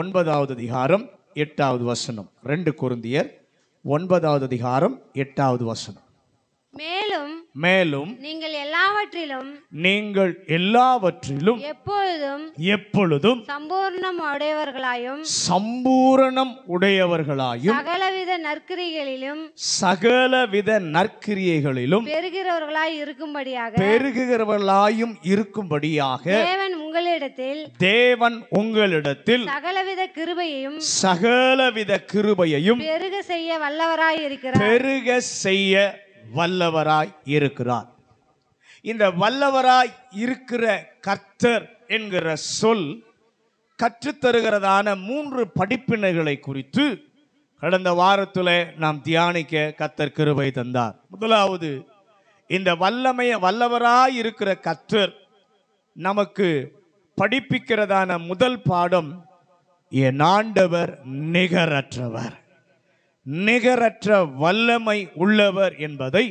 ஒன்பதாவது அதிகாரம் எட்டாவது வசனம் ரெண்டு குருந்தியர் ஒன்பதாவது அதிகாரம் எட்டாவது வசனம் மேலும் மேலும் நீங்கள் எல்லாவற்றிலும் நீங்கள் எல்லாவற்றிலும் எப்பொழுதும் எப்பொழுதும் சம்பூர்ணம் உடையவர்களாயும் சம்பூரணம் உடையவர்களாயும் சகலவித நற்கிரிகளிலும் சகலவித நற்கிரியைகளிலும் பெறுகிறவர்களாய் இருக்கும்படியாக பெருகிறவர்களாயும் இருக்கும்படியாக தேவன் உங்களிடத்தில் தேவன் உங்களிடத்தில் சகலவித கிருபையையும் சகலவித கிருபையையும் பெருக செய்ய வல்லவராய் இருக்கிறார் பெருக செய்ய வல்லவராய் இருக்கிறார் இந்த வல்லவராய் இருக்கிற கர்த்தர் என்கிற சொல் கற்றுத்தருகிறதான மூன்று படிப்பினைகளை குறித்து கடந்த வாரத்தில் நாம் தியானிக்க கத்தர் கிருவை தந்தார் முதலாவது இந்த வல்லமைய வல்லவராய் இருக்கிற கத்தர் நமக்கு படிப்பிக்கிறதான முதல் பாடம் என் ஆண்டவர் நிகரற்றவர் நிகரற்ற வல்லமை உள்ளவர் என்பதை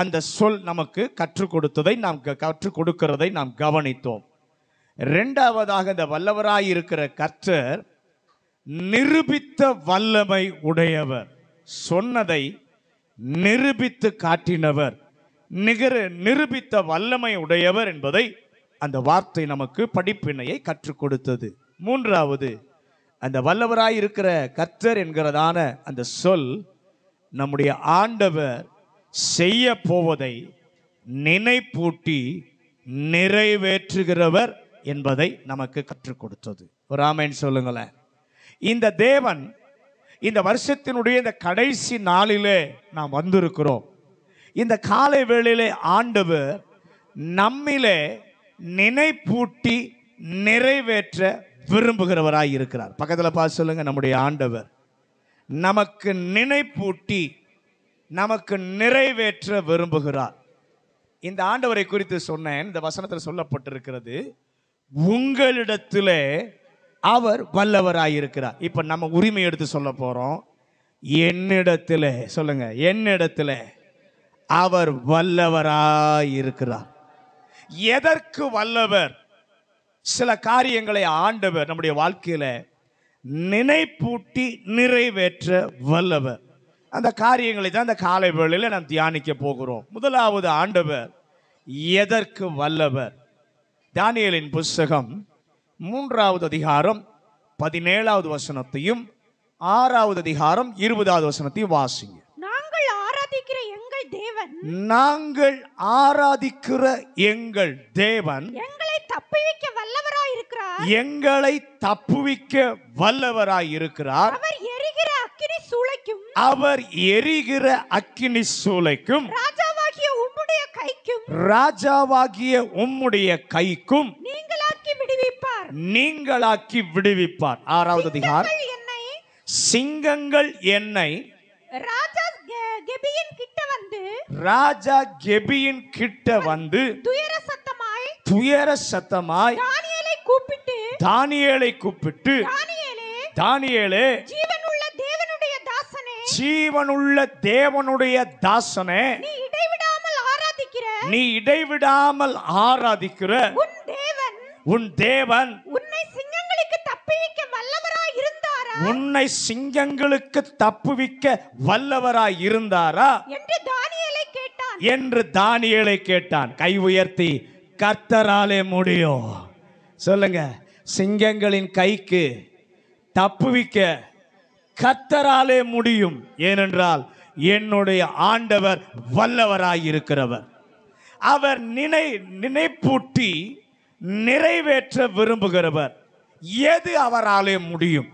அந்த சொல் நமக்கு கற்றுக் கொடுத்ததை நாம் கற்றுக் கொடுக்கிறதை நாம் கவனித்தோம் ரெண்டாவதாக இந்த வல்லவராயிருக்கிற கற்றர் நிரூபித்த வல்லமை உடையவர் சொன்னதை நிரூபித்து காட்டினவர் நிகர நிரூபித்த வல்லமை உடையவர் என்பதை அந்த வார்த்தை நமக்கு படிப்பினையை கற்றுக் கொடுத்தது மூன்றாவது அந்த வல்லவராய் இருக்கிற கர்த்தர் என்கிறதான அந்த சொல் நம்முடைய ஆண்டவர் செய்ய போவதை நினைப்பூட்டி நிறைவேற்றுகிறவர் என்பதை நமக்கு கற்றுக் கொடுத்தது ராமேன் சொல்லுங்களேன் இந்த தேவன் இந்த வருஷத்தினுடைய இந்த கடைசி நாளிலே நாம் வந்திருக்கிறோம் இந்த காலை வேளையிலே ஆண்டவர் நம்மிலே நினைப்பூட்டி நிறைவேற்ற விரும்புகிறவராய் இருக்கிறார் பக்கத்தில் பார்த்து சொல்லுங்க நம்முடைய ஆண்டவர் நமக்கு நினைப்பூட்டி நமக்கு நிறைவேற்ற விரும்புகிறார் இந்த ஆண்டவரை குறித்து சொன்னேன் இந்த வசனத்தில் சொல்லப்பட்டிருக்கிறது உங்களிடத்தில் அவர் வல்லவராயிருக்கிறார் இப்போ நம்ம உரிமை எடுத்து சொல்ல போகிறோம் என்னிடத்தில் சொல்லுங்க என்னிடத்தில் அவர் வல்லவராயிருக்கிறார் எதற்கு வல்லவர் சில காரியங்களை ஆண்டவர் நம்முடைய வாழ்க்கையில் நினைப்பூட்டி நிறைவேற்ற வல்லவர் அந்த காரியங்களை தான் இந்த காலை வேளையில் நாம் தியானிக்க போகிறோம் முதலாவது ஆண்டவர் எதற்கு வல்லவர் தானியலின் புஸ்தகம் மூன்றாவது அதிகாரம் பதினேழாவது வசனத்தையும் ஆறாவது அதிகாரம் இருபதாவது வசனத்தையும் வாசிங்க நாங்கள் ஆராதிக்கிற எங்கள் தேவன் நாங்கள் ஆராதிக்கிற எங்கள் தேவன் தப்புவிக்க வல்லவராய் இருக்கிறார் எங்களை தப்புவிக்க வல்லவராய் இருக்கிறார் அவர் எரிகிற அக்கினி சூளைக்கும் அவர் எரிகிற அக்கினி சூளைக்கும் ராஜாவாகிய உம்முடைய கைக்கும் ராஜாவாகிய உம்முடைய கைக்கும் நீங்களாக்கி விடுவிப்பார் நீங்களாக்கி விடுவிப்பார் ஆறாவது அதிகாரம் என்னை சிங்கங்கள் என்னை ராஜா கெபியின் கிட்ட வந்து ராஜா கெபியின் கிட்ட வந்து துயர சத்த துயர சத்தமாய் தானியேலை கூப்பிட்டு தானியேலை கூப்பிட்டு தானியேலே ஜீவனுள்ள தேவனுடைய தாசனே ஜீவனுள்ள தேவனுடைய தாசனே நீ இடைவிடாமல் ஆராதிக்கிற நீ இடைவிடாமல் ஆராதிக்கிற உன் தேவன் உன் தேவன் உன்னை சிங்கங்களுக்கு தப்புவிக்க வல்லவராய் இருந்தாரா உன்னை சிங்கங்களுக்கு தப்புவிக்க இருந்தாரா என்று தானியேலை கேட்டான் என்று தானியேலை கேட்டான் கை உயர்த்தி கர்த்தராலே முடியும் சொல்லுங்க சிங்கங்களின் கைக்கு தப்புவிக்க கர்த்தராலே முடியும் ஏனென்றால் என்னுடைய ஆண்டவர் வல்லவராயிருக்கிறவர் அவர் நினை நினைப்பூட்டி நிறைவேற்ற விரும்புகிறவர் எது அவராலே முடியும்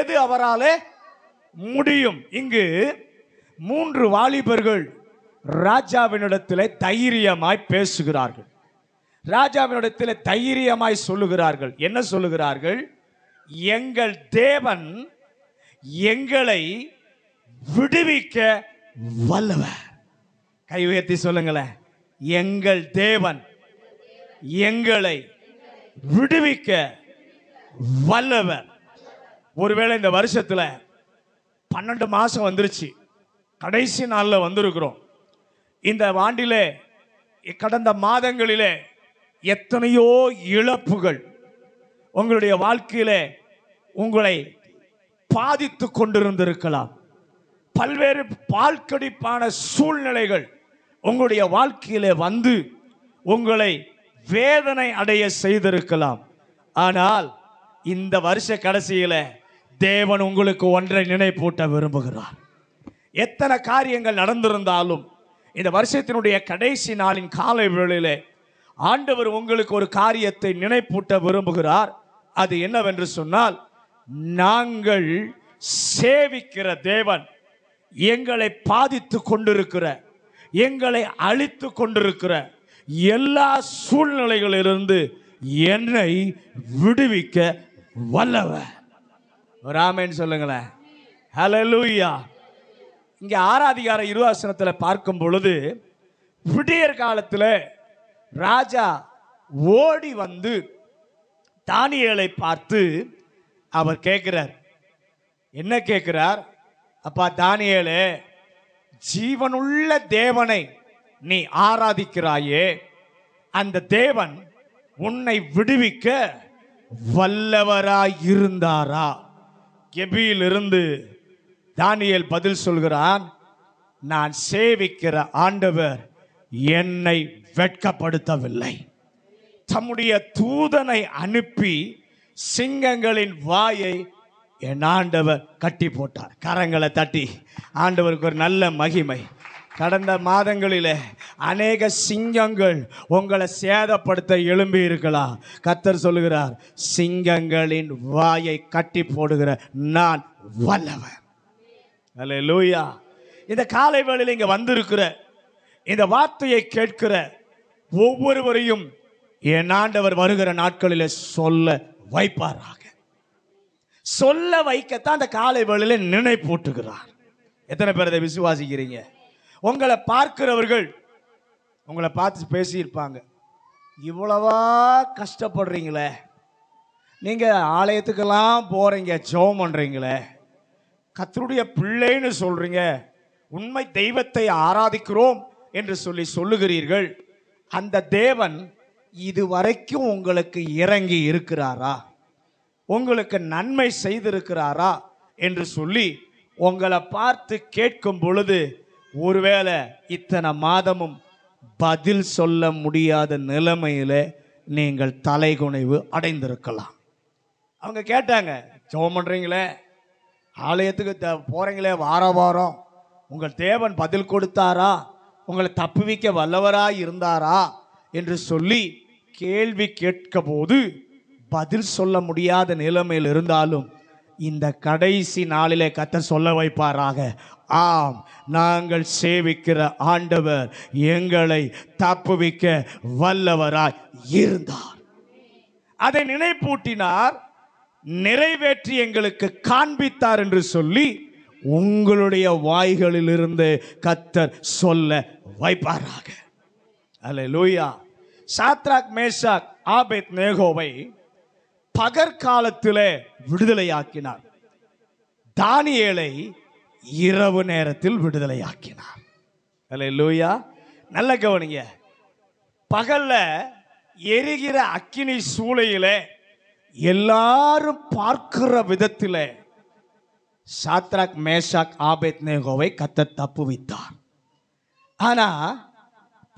எது அவராலே முடியும் இங்கு மூன்று வாலிபர்கள் ராஜாவினிடத்தில் தைரியமாய் பேசுகிறார்கள் ராஜாவினிடத்தில் தைரியமாய் சொல்லுகிறார்கள் என்ன சொல்லுகிறார்கள் எங்கள் தேவன் எங்களை விடுவிக்க வல்லவ கை உயர்த்தி சொல்லுங்களேன் எங்கள் தேவன் எங்களை விடுவிக்க வல்லவர் ஒருவேளை இந்த வருஷத்தில் பன்னெண்டு மாதம் வந்துருச்சு கடைசி நாளில் வந்திருக்கிறோம் இந்த ஆண்டிலே கடந்த மாதங்களிலே எத்தனையோ இழப்புகள் உங்களுடைய வாழ்க்கையிலே உங்களை பாதித்து கொண்டிருந்திருக்கலாம் பல்வேறு பால்கடிப்பான சூழ்நிலைகள் உங்களுடைய வாழ்க்கையிலே வந்து உங்களை வேதனை அடைய செய்திருக்கலாம் ஆனால் இந்த வருஷ கடைசியில் தேவன் உங்களுக்கு ஒன்றை நினைப்பூட்ட விரும்புகிறார் எத்தனை காரியங்கள் நடந்திருந்தாலும் இந்த வருஷத்தினுடைய கடைசி நாளின் காலை வேளையிலே ஆண்டவர் உங்களுக்கு ஒரு காரியத்தை நினைப்பூட்ட விரும்புகிறார் அது என்னவென்று சொன்னால் நாங்கள் சேவிக்கிற தேவன் எங்களை பாதித்து கொண்டிருக்கிற எங்களை அழித்து கொண்டிருக்கிற எல்லா சூழ்நிலைகளிலிருந்து என்னை விடுவிக்க வல்லவ ராமேன்னு சொல்லுங்களேன் ஹலோ லூயா இங்கே ஆறாதிகார இருவாசனத்தில் பார்க்கும் பொழுது விடியற் காலத்தில் ராஜா ஓடி வந்து தானியலை பார்த்து அவர் கேட்கிறார் என்ன கேட்கிறார் அப்பா தானியலே ஜீவனுள்ள தேவனை நீ ஆராதிக்கிறாயே அந்த தேவன் உன்னை விடுவிக்க வல்லவராயிருந்தாரா கெபியிலிருந்து தானியல் பதில் சொல்கிறான் நான் சேவிக்கிற ஆண்டவர் என்னை வெட்கப்படுத்தவில்லை தம்முடைய தூதனை அனுப்பி சிங்கங்களின் வாயை என் ஆண்டவர் கட்டி போட்டார் கரங்களை தட்டி ஆண்டவருக்கு ஒரு நல்ல மகிமை கடந்த மாதங்களில் அநேக சிங்கங்கள் உங்களை சேதப்படுத்த எழும்பி இருக்கலாம் கத்தர் சொல்லுகிறார் சிங்கங்களின் வாயை கட்டி போடுகிற நான் வல்லவன் அல்ல லூயா இந்த காலை வேளையில் இங்கே வந்திருக்கிற இந்த வார்த்தையை கேட்கிற ஒவ்வொருவரையும் என் ஆண்டவர் வருகிற நாட்களில் சொல்ல வைப்பாராக சொல்ல வைக்கத்தான் அந்த காலை வேளையில் நினைப்பூட்டுகிறார் எத்தனை பேர் அதை விசுவாசிக்கிறீங்க உங்களை பார்க்கிறவர்கள் உங்களை பார்த்து பேசியிருப்பாங்க இவ்வளவா கஷ்டப்படுறீங்களே நீங்கள் ஆலயத்துக்கெல்லாம் போகிறீங்க ஜோம் பண்ணுறீங்களே கத்தருடைய பிள்ளைன்னு சொல்றீங்க உண்மை தெய்வத்தை ஆராதிக்கிறோம் என்று சொல்லி சொல்லுகிறீர்கள் அந்த தேவன் இதுவரைக்கும் உங்களுக்கு இறங்கி இருக்கிறாரா உங்களுக்கு நன்மை செய்திருக்கிறாரா என்று சொல்லி உங்களை பார்த்து கேட்கும் பொழுது ஒருவேளை இத்தனை மாதமும் பதில் சொல்ல முடியாத நிலைமையில் நீங்கள் தலைகுனைவு அடைந்திருக்கலாம் அவங்க கேட்டாங்க ஜோம் பண்ணுறீங்களே ஆலயத்துக்கு த போகிறீங்களே வார வாரம் உங்கள் தேவன் பதில் கொடுத்தாரா உங்களை தப்புவிக்க வல்லவராக இருந்தாரா என்று சொல்லி கேள்வி கேட்க போது பதில் சொல்ல முடியாத நிலைமையில் இருந்தாலும் இந்த கடைசி நாளிலே கத்த சொல்ல வைப்பாராக ஆம் நாங்கள் சேவிக்கிற ஆண்டவர் எங்களை தப்புவிக்க வல்லவராய் இருந்தார் அதை நினைப்பூட்டினார் நிறைவேற்றி எங்களுக்கு காண்பித்தார் என்று சொல்லி உங்களுடைய வாய்களிலிருந்து கத்தர் சொல்ல வைப்பாராக அல்ல லூயா சாத்ராக் மேஷாக் ஆபேத் நேகோவை பகற்காலத்தில் விடுதலையாக்கினார் தானியலை இரவு நேரத்தில் விடுதலையாக்கினார் அல்ல லூயா நல்ல கவனிங்க பகல்ல எரிகிற அக்கினி சூளையிலே எல்லாரும் பார்க்கிற விதத்தில் சாத்ராக் மேஷாக் ஆபேத் நேகோவை கத்த தப்பு வித்தார் ஆனா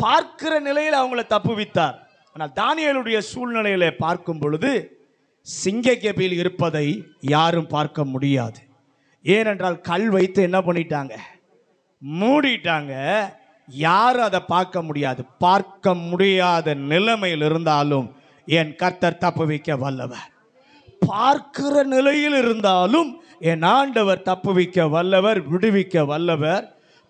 பார்க்கிற நிலையில் அவங்கள தப்பு ஆனால் தானியலுடைய சூழ்நிலையில பார்க்கும் பொழுது சிங்கக்கபில் இருப்பதை யாரும் பார்க்க முடியாது ஏனென்றால் கல் வைத்து என்ன பண்ணிட்டாங்க மூடிட்டாங்க யாரும் அதை பார்க்க முடியாது பார்க்க முடியாத நிலைமையில் இருந்தாலும் என் கர்த்தர் தப்புவிக்க வல்லவர் பார்க்கிற நிலையில் இருந்தாலும் என் ஆண்டவர் தப்புவிக்க வல்லவர் விடுவிக்க வல்லவர்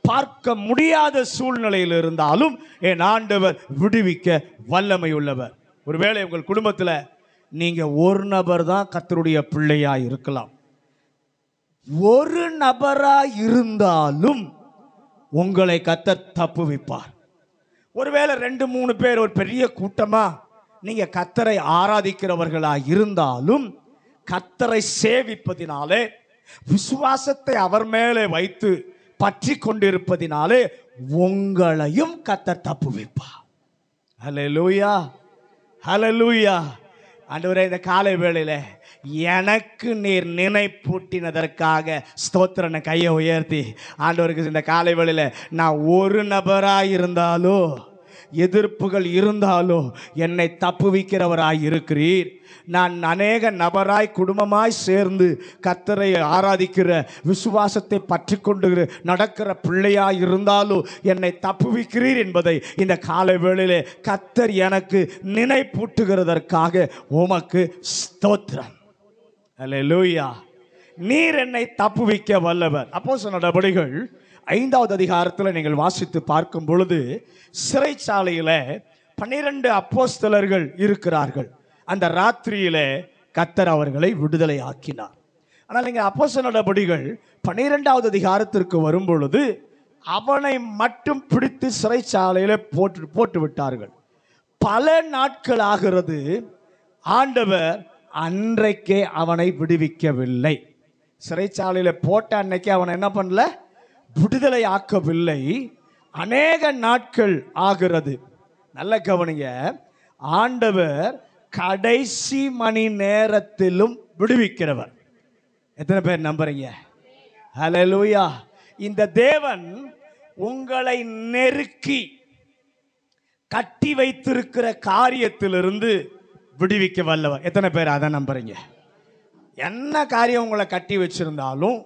பார்க்க முடியாத சூழ்நிலையில் இருந்தாலும் என் ஆண்டவர் விடுவிக்க வல்லமை உள்ளவர் ஒருவேளை உங்கள் குடும்பத்தில் நீங்கள் ஒரு நபர் தான் கத்தருடைய பிள்ளையாக இருக்கலாம் ஒரு நபராக இருந்தாலும் உங்களை கத்த தப்புவிப்பார் ஒருவேளை ரெண்டு மூணு பேர் ஒரு பெரிய கூட்டமாக நீங்கள் கத்தரை ஆராதிக்கிறவர்களாக இருந்தாலும் கத்தரை சேவிப்பதினாலே விசுவாசத்தை அவர் மேலே வைத்து பற்றி கொண்டிருப்பதினாலே உங்களையும் கத்த தப்பு வைப்பா ஹலோ லூயா ஹலோ லூயா அன்றுவரே இந்த காலை வேளையில் எனக்கு நீர் நினைப்பூட்டினதற்காக ஸ்தோத்திரனை கையை உயர்த்தி ஆண்டவருக்கு இந்த காலை வேளையில் நான் ஒரு நபராக இருந்தாலும் எதிர்ப்புகள் இருந்தாலும் என்னை தப்புவிக்கிறவராய் இருக்கிறீர் நான் அநேக நபராய் குடும்பமாய் சேர்ந்து கத்தரை ஆராதிக்கிற விசுவாசத்தை பற்றி கொண்டு நடக்கிற பிள்ளையாய் இருந்தாலும் என்னை தப்புவிக்கிறீர் என்பதை இந்த காலை வேளையிலே கத்தர் எனக்கு நினைப்பூட்டுகிறதற்காக உமக்கு ஸ்தோத்திரம் அல்ல லூயா நீர் என்னை தப்புவிக்க வல்லவர் அப்போ சொன்ன நடபடிகள் ஐந்தாவது அதிகாரத்தில் நீங்கள் வாசித்து பார்க்கும் பொழுது சிறைச்சாலையில் பன்னிரண்டு அப்போஸ்தலர்கள் இருக்கிறார்கள் அந்த ராத்திரியில் கத்தர் அவர்களை விடுதலை ஆக்கினார் ஆனால் நீங்கள் அப்போச நடபடிகள் பன்னிரெண்டாவது அதிகாரத்திற்கு வரும் பொழுது அவனை மட்டும் பிடித்து சிறைச்சாலையில் போட்டு போட்டு விட்டார்கள் பல நாட்கள் ஆகிறது ஆண்டவர் அன்றைக்கே அவனை விடுவிக்கவில்லை சிறைச்சாலையில் போட்ட அன்னைக்கு அவனை என்ன பண்ணல விடுதலை ஆக்கவில்லை அநேக நாட்கள் ஆகிறது நல்ல கவனிங்க ஆண்டவர் கடைசி மணி நேரத்திலும் விடுவிக்கிறவர் எத்தனை பேர் நம்புறீங்க ஹலலூயா இந்த தேவன் உங்களை நெருக்கி கட்டி வைத்திருக்கிற காரியத்திலிருந்து விடுவிக்க வல்லவர் எத்தனை பேர் அதை நம்புறீங்க என்ன காரியம் உங்களை கட்டி வச்சிருந்தாலும்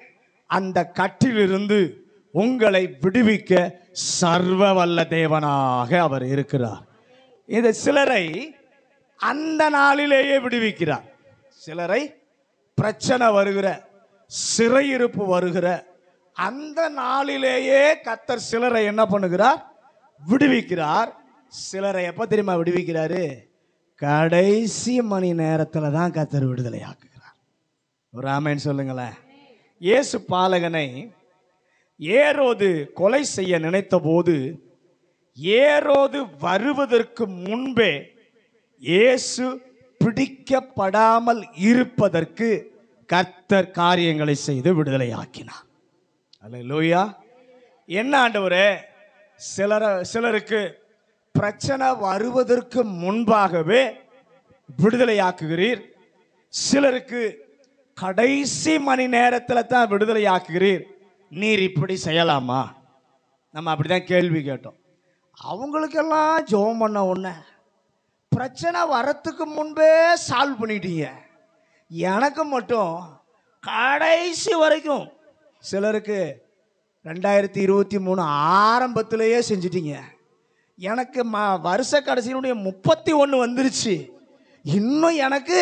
அந்த கட்டிலிருந்து உங்களை விடுவிக்க சர்வ வல்ல தேவனாக அவர் இருக்கிறார் இது சிலரை அந்த நாளிலேயே விடுவிக்கிறார் சிலரை பிரச்சனை வருகிற சிறையிருப்பு வருகிற அந்த நாளிலேயே கத்தர் சிலரை என்ன பண்ணுகிறார் விடுவிக்கிறார் சிலரை எப்போ தெரியுமா விடுவிக்கிறாரு கடைசி மணி நேரத்தில் தான் கத்தர் விடுதலை ஆக்குகிறார் ஒரு ஆமேன்னு சொல்லுங்களேன் இயேசு பாலகனை ஏரோது கொலை செய்ய நினைத்தபோது ஏரோது வருவதற்கு முன்பே இயேசு பிடிக்கப்படாமல் இருப்பதற்கு கர்த்தர் காரியங்களை செய்து விடுதலை ஆக்கினார் அல்ல லோயா என்ன ஆண்டவரே சிலர சிலருக்கு பிரச்சனை வருவதற்கு முன்பாகவே விடுதலையாக்குகிறீர் சிலருக்கு கடைசி மணி நேரத்தில் தான் விடுதலையாக்குகிறீர் நீர் இப்படி செய்யலாமா நம்ம அப்படி தான் கேள்வி கேட்டோம் அவங்களுக்கெல்லாம் ஜோம் பண்ண ஒன்று பிரச்சனை வரத்துக்கு முன்பே சால்வ் பண்ணிட்டீங்க எனக்கு மட்டும் கடைசி வரைக்கும் சிலருக்கு ரெண்டாயிரத்தி இருபத்தி மூணு ஆரம்பத்திலேயே செஞ்சிட்டீங்க எனக்கு ம வருஷ கடைசியினுடைய முப்பத்தி ஒன்று வந்துருச்சு இன்னும் எனக்கு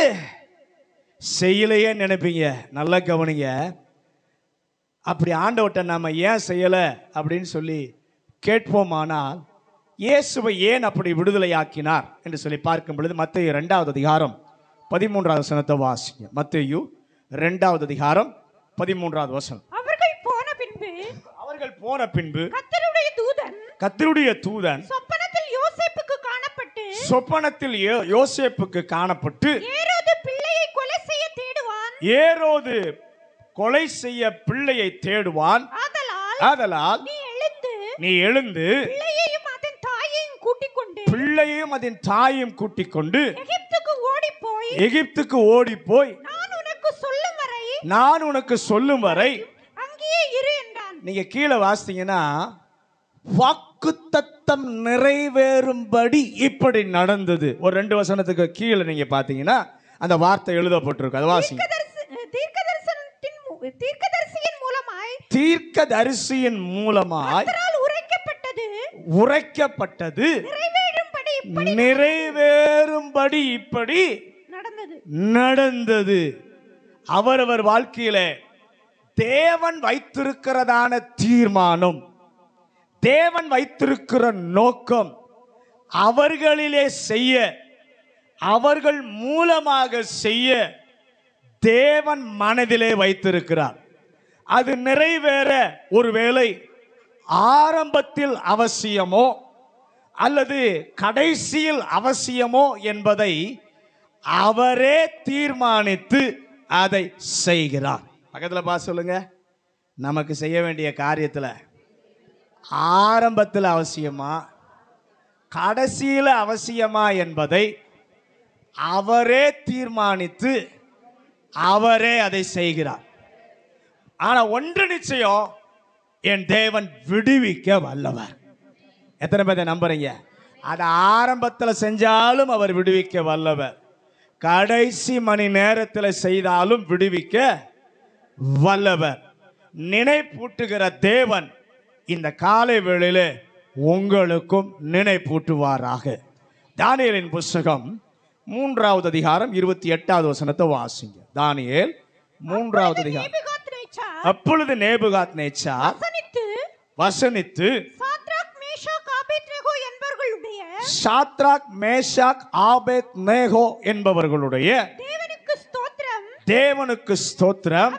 செய்யலையே நினைப்பீங்க நல்லா கவனிங்க அப்படி ஆண்டவர்கிட்ட நாம் ஏன் செய்யலை அப்படின்னு சொல்லி கேட்போமானால் இயேசுவை ஏன் அப்படி விடுதலையாக்கினார் என்று சொல்லி பார்க்கும் பொழுது மத்திய ரெண்டாவது அதிகாரம் பதிமூன்றாவது வசனத்தை வாசிங்க மத்தியு ரெண்டாவது அதிகாரம் பதிமூன்றாவது வசனம் அவர்கள் போன பின்பு அவர்கள் போன பின்பு கத்தருடைய தூதன் கத்தருடைய தூதன் சொப்பனத்தில் யோசேப்புக்கு காணப்பட்டு சொப்பனத்தில் யோசேப்புக்கு காணப்பட்டு ஏரோது பிள்ளையை கொலை செய்ய தேடுவான் ஏரோது கொலை செய்ய பிள்ளையை தேடுவான் ஆதலால் நீ எழுந்து பிள்ளையும் அதன் தாயும் கூட்டிக் கொண்டு எகிப்துக்கு ஓடி போய் நான் உனக்கு சொல்லும் வரை நீங்க கீழே வாசிங்கன்னா வாக்கு தத்தம் நிறைவேறும்படி இப்படி நடந்தது ஒரு ரெண்டு வசனத்துக்கு கீழே நீங்க பாத்தீங்கன்னா அந்த வார்த்தை எழுதப்பட்டிருக்கு அது வாசிங்க தீர்க்க தரிசியின் மூலமாய் உரைக்கப்பட்டது நிறைவேறும்படி இப்படி நடந்தது அவரவர் வாழ்க்கையில தேவன் வைத்திருக்கிறதான தீர்மானம் தேவன் வைத்திருக்கிற நோக்கம் அவர்களிலே செய்ய அவர்கள் மூலமாக செய்ய தேவன் மனதிலே வைத்திருக்கிறார் அது நிறைவேற ஒருவேளை ஆரம்பத்தில் அவசியமோ அல்லது கடைசியில் அவசியமோ என்பதை அவரே தீர்மானித்து அதை செய்கிறார் பக்கத்தில் பா சொல்லுங்க நமக்கு செய்ய வேண்டிய காரியத்தில் ஆரம்பத்தில் அவசியமா கடைசியில் அவசியமா என்பதை அவரே தீர்மானித்து அவரே அதை செய்கிறார் ஆனால் ஒன்று நிச்சயம் என் தேவன் விடுவிக்க வல்லவர் எத்தனை பேர் நம்புறீங்க அதை ஆரம்பத்தில் செஞ்சாலும் அவர் விடுவிக்க வல்லவர் கடைசி மணி நேரத்தில் செய்தாலும் விடுவிக்க வல்லவர் நினைப்பூட்டுகிற தேவன் இந்த காலை வேளையில் உங்களுக்கும் நினைப்பூட்டுவாராக தானியலின் புஸ்தகம் மூன்றாவது அதிகாரம் இருபத்தி எட்டாவது வசனத்தை வாசிங்க தானியல் மூன்றாவது அதிகாரம் அப்பொழுது நேபுகாத் வசனித்து வசனித்து சாத்ராக் மேஷாக் ஆபேத்நேகோ என்பவர்களுடைய சாத்ராக் மேஷாக் என்பவர்களுடைய தேவனுக்கு ஸ்தோத்திரம் தேவனுக்கு ஸ்தோத்திரம் அவர்கள்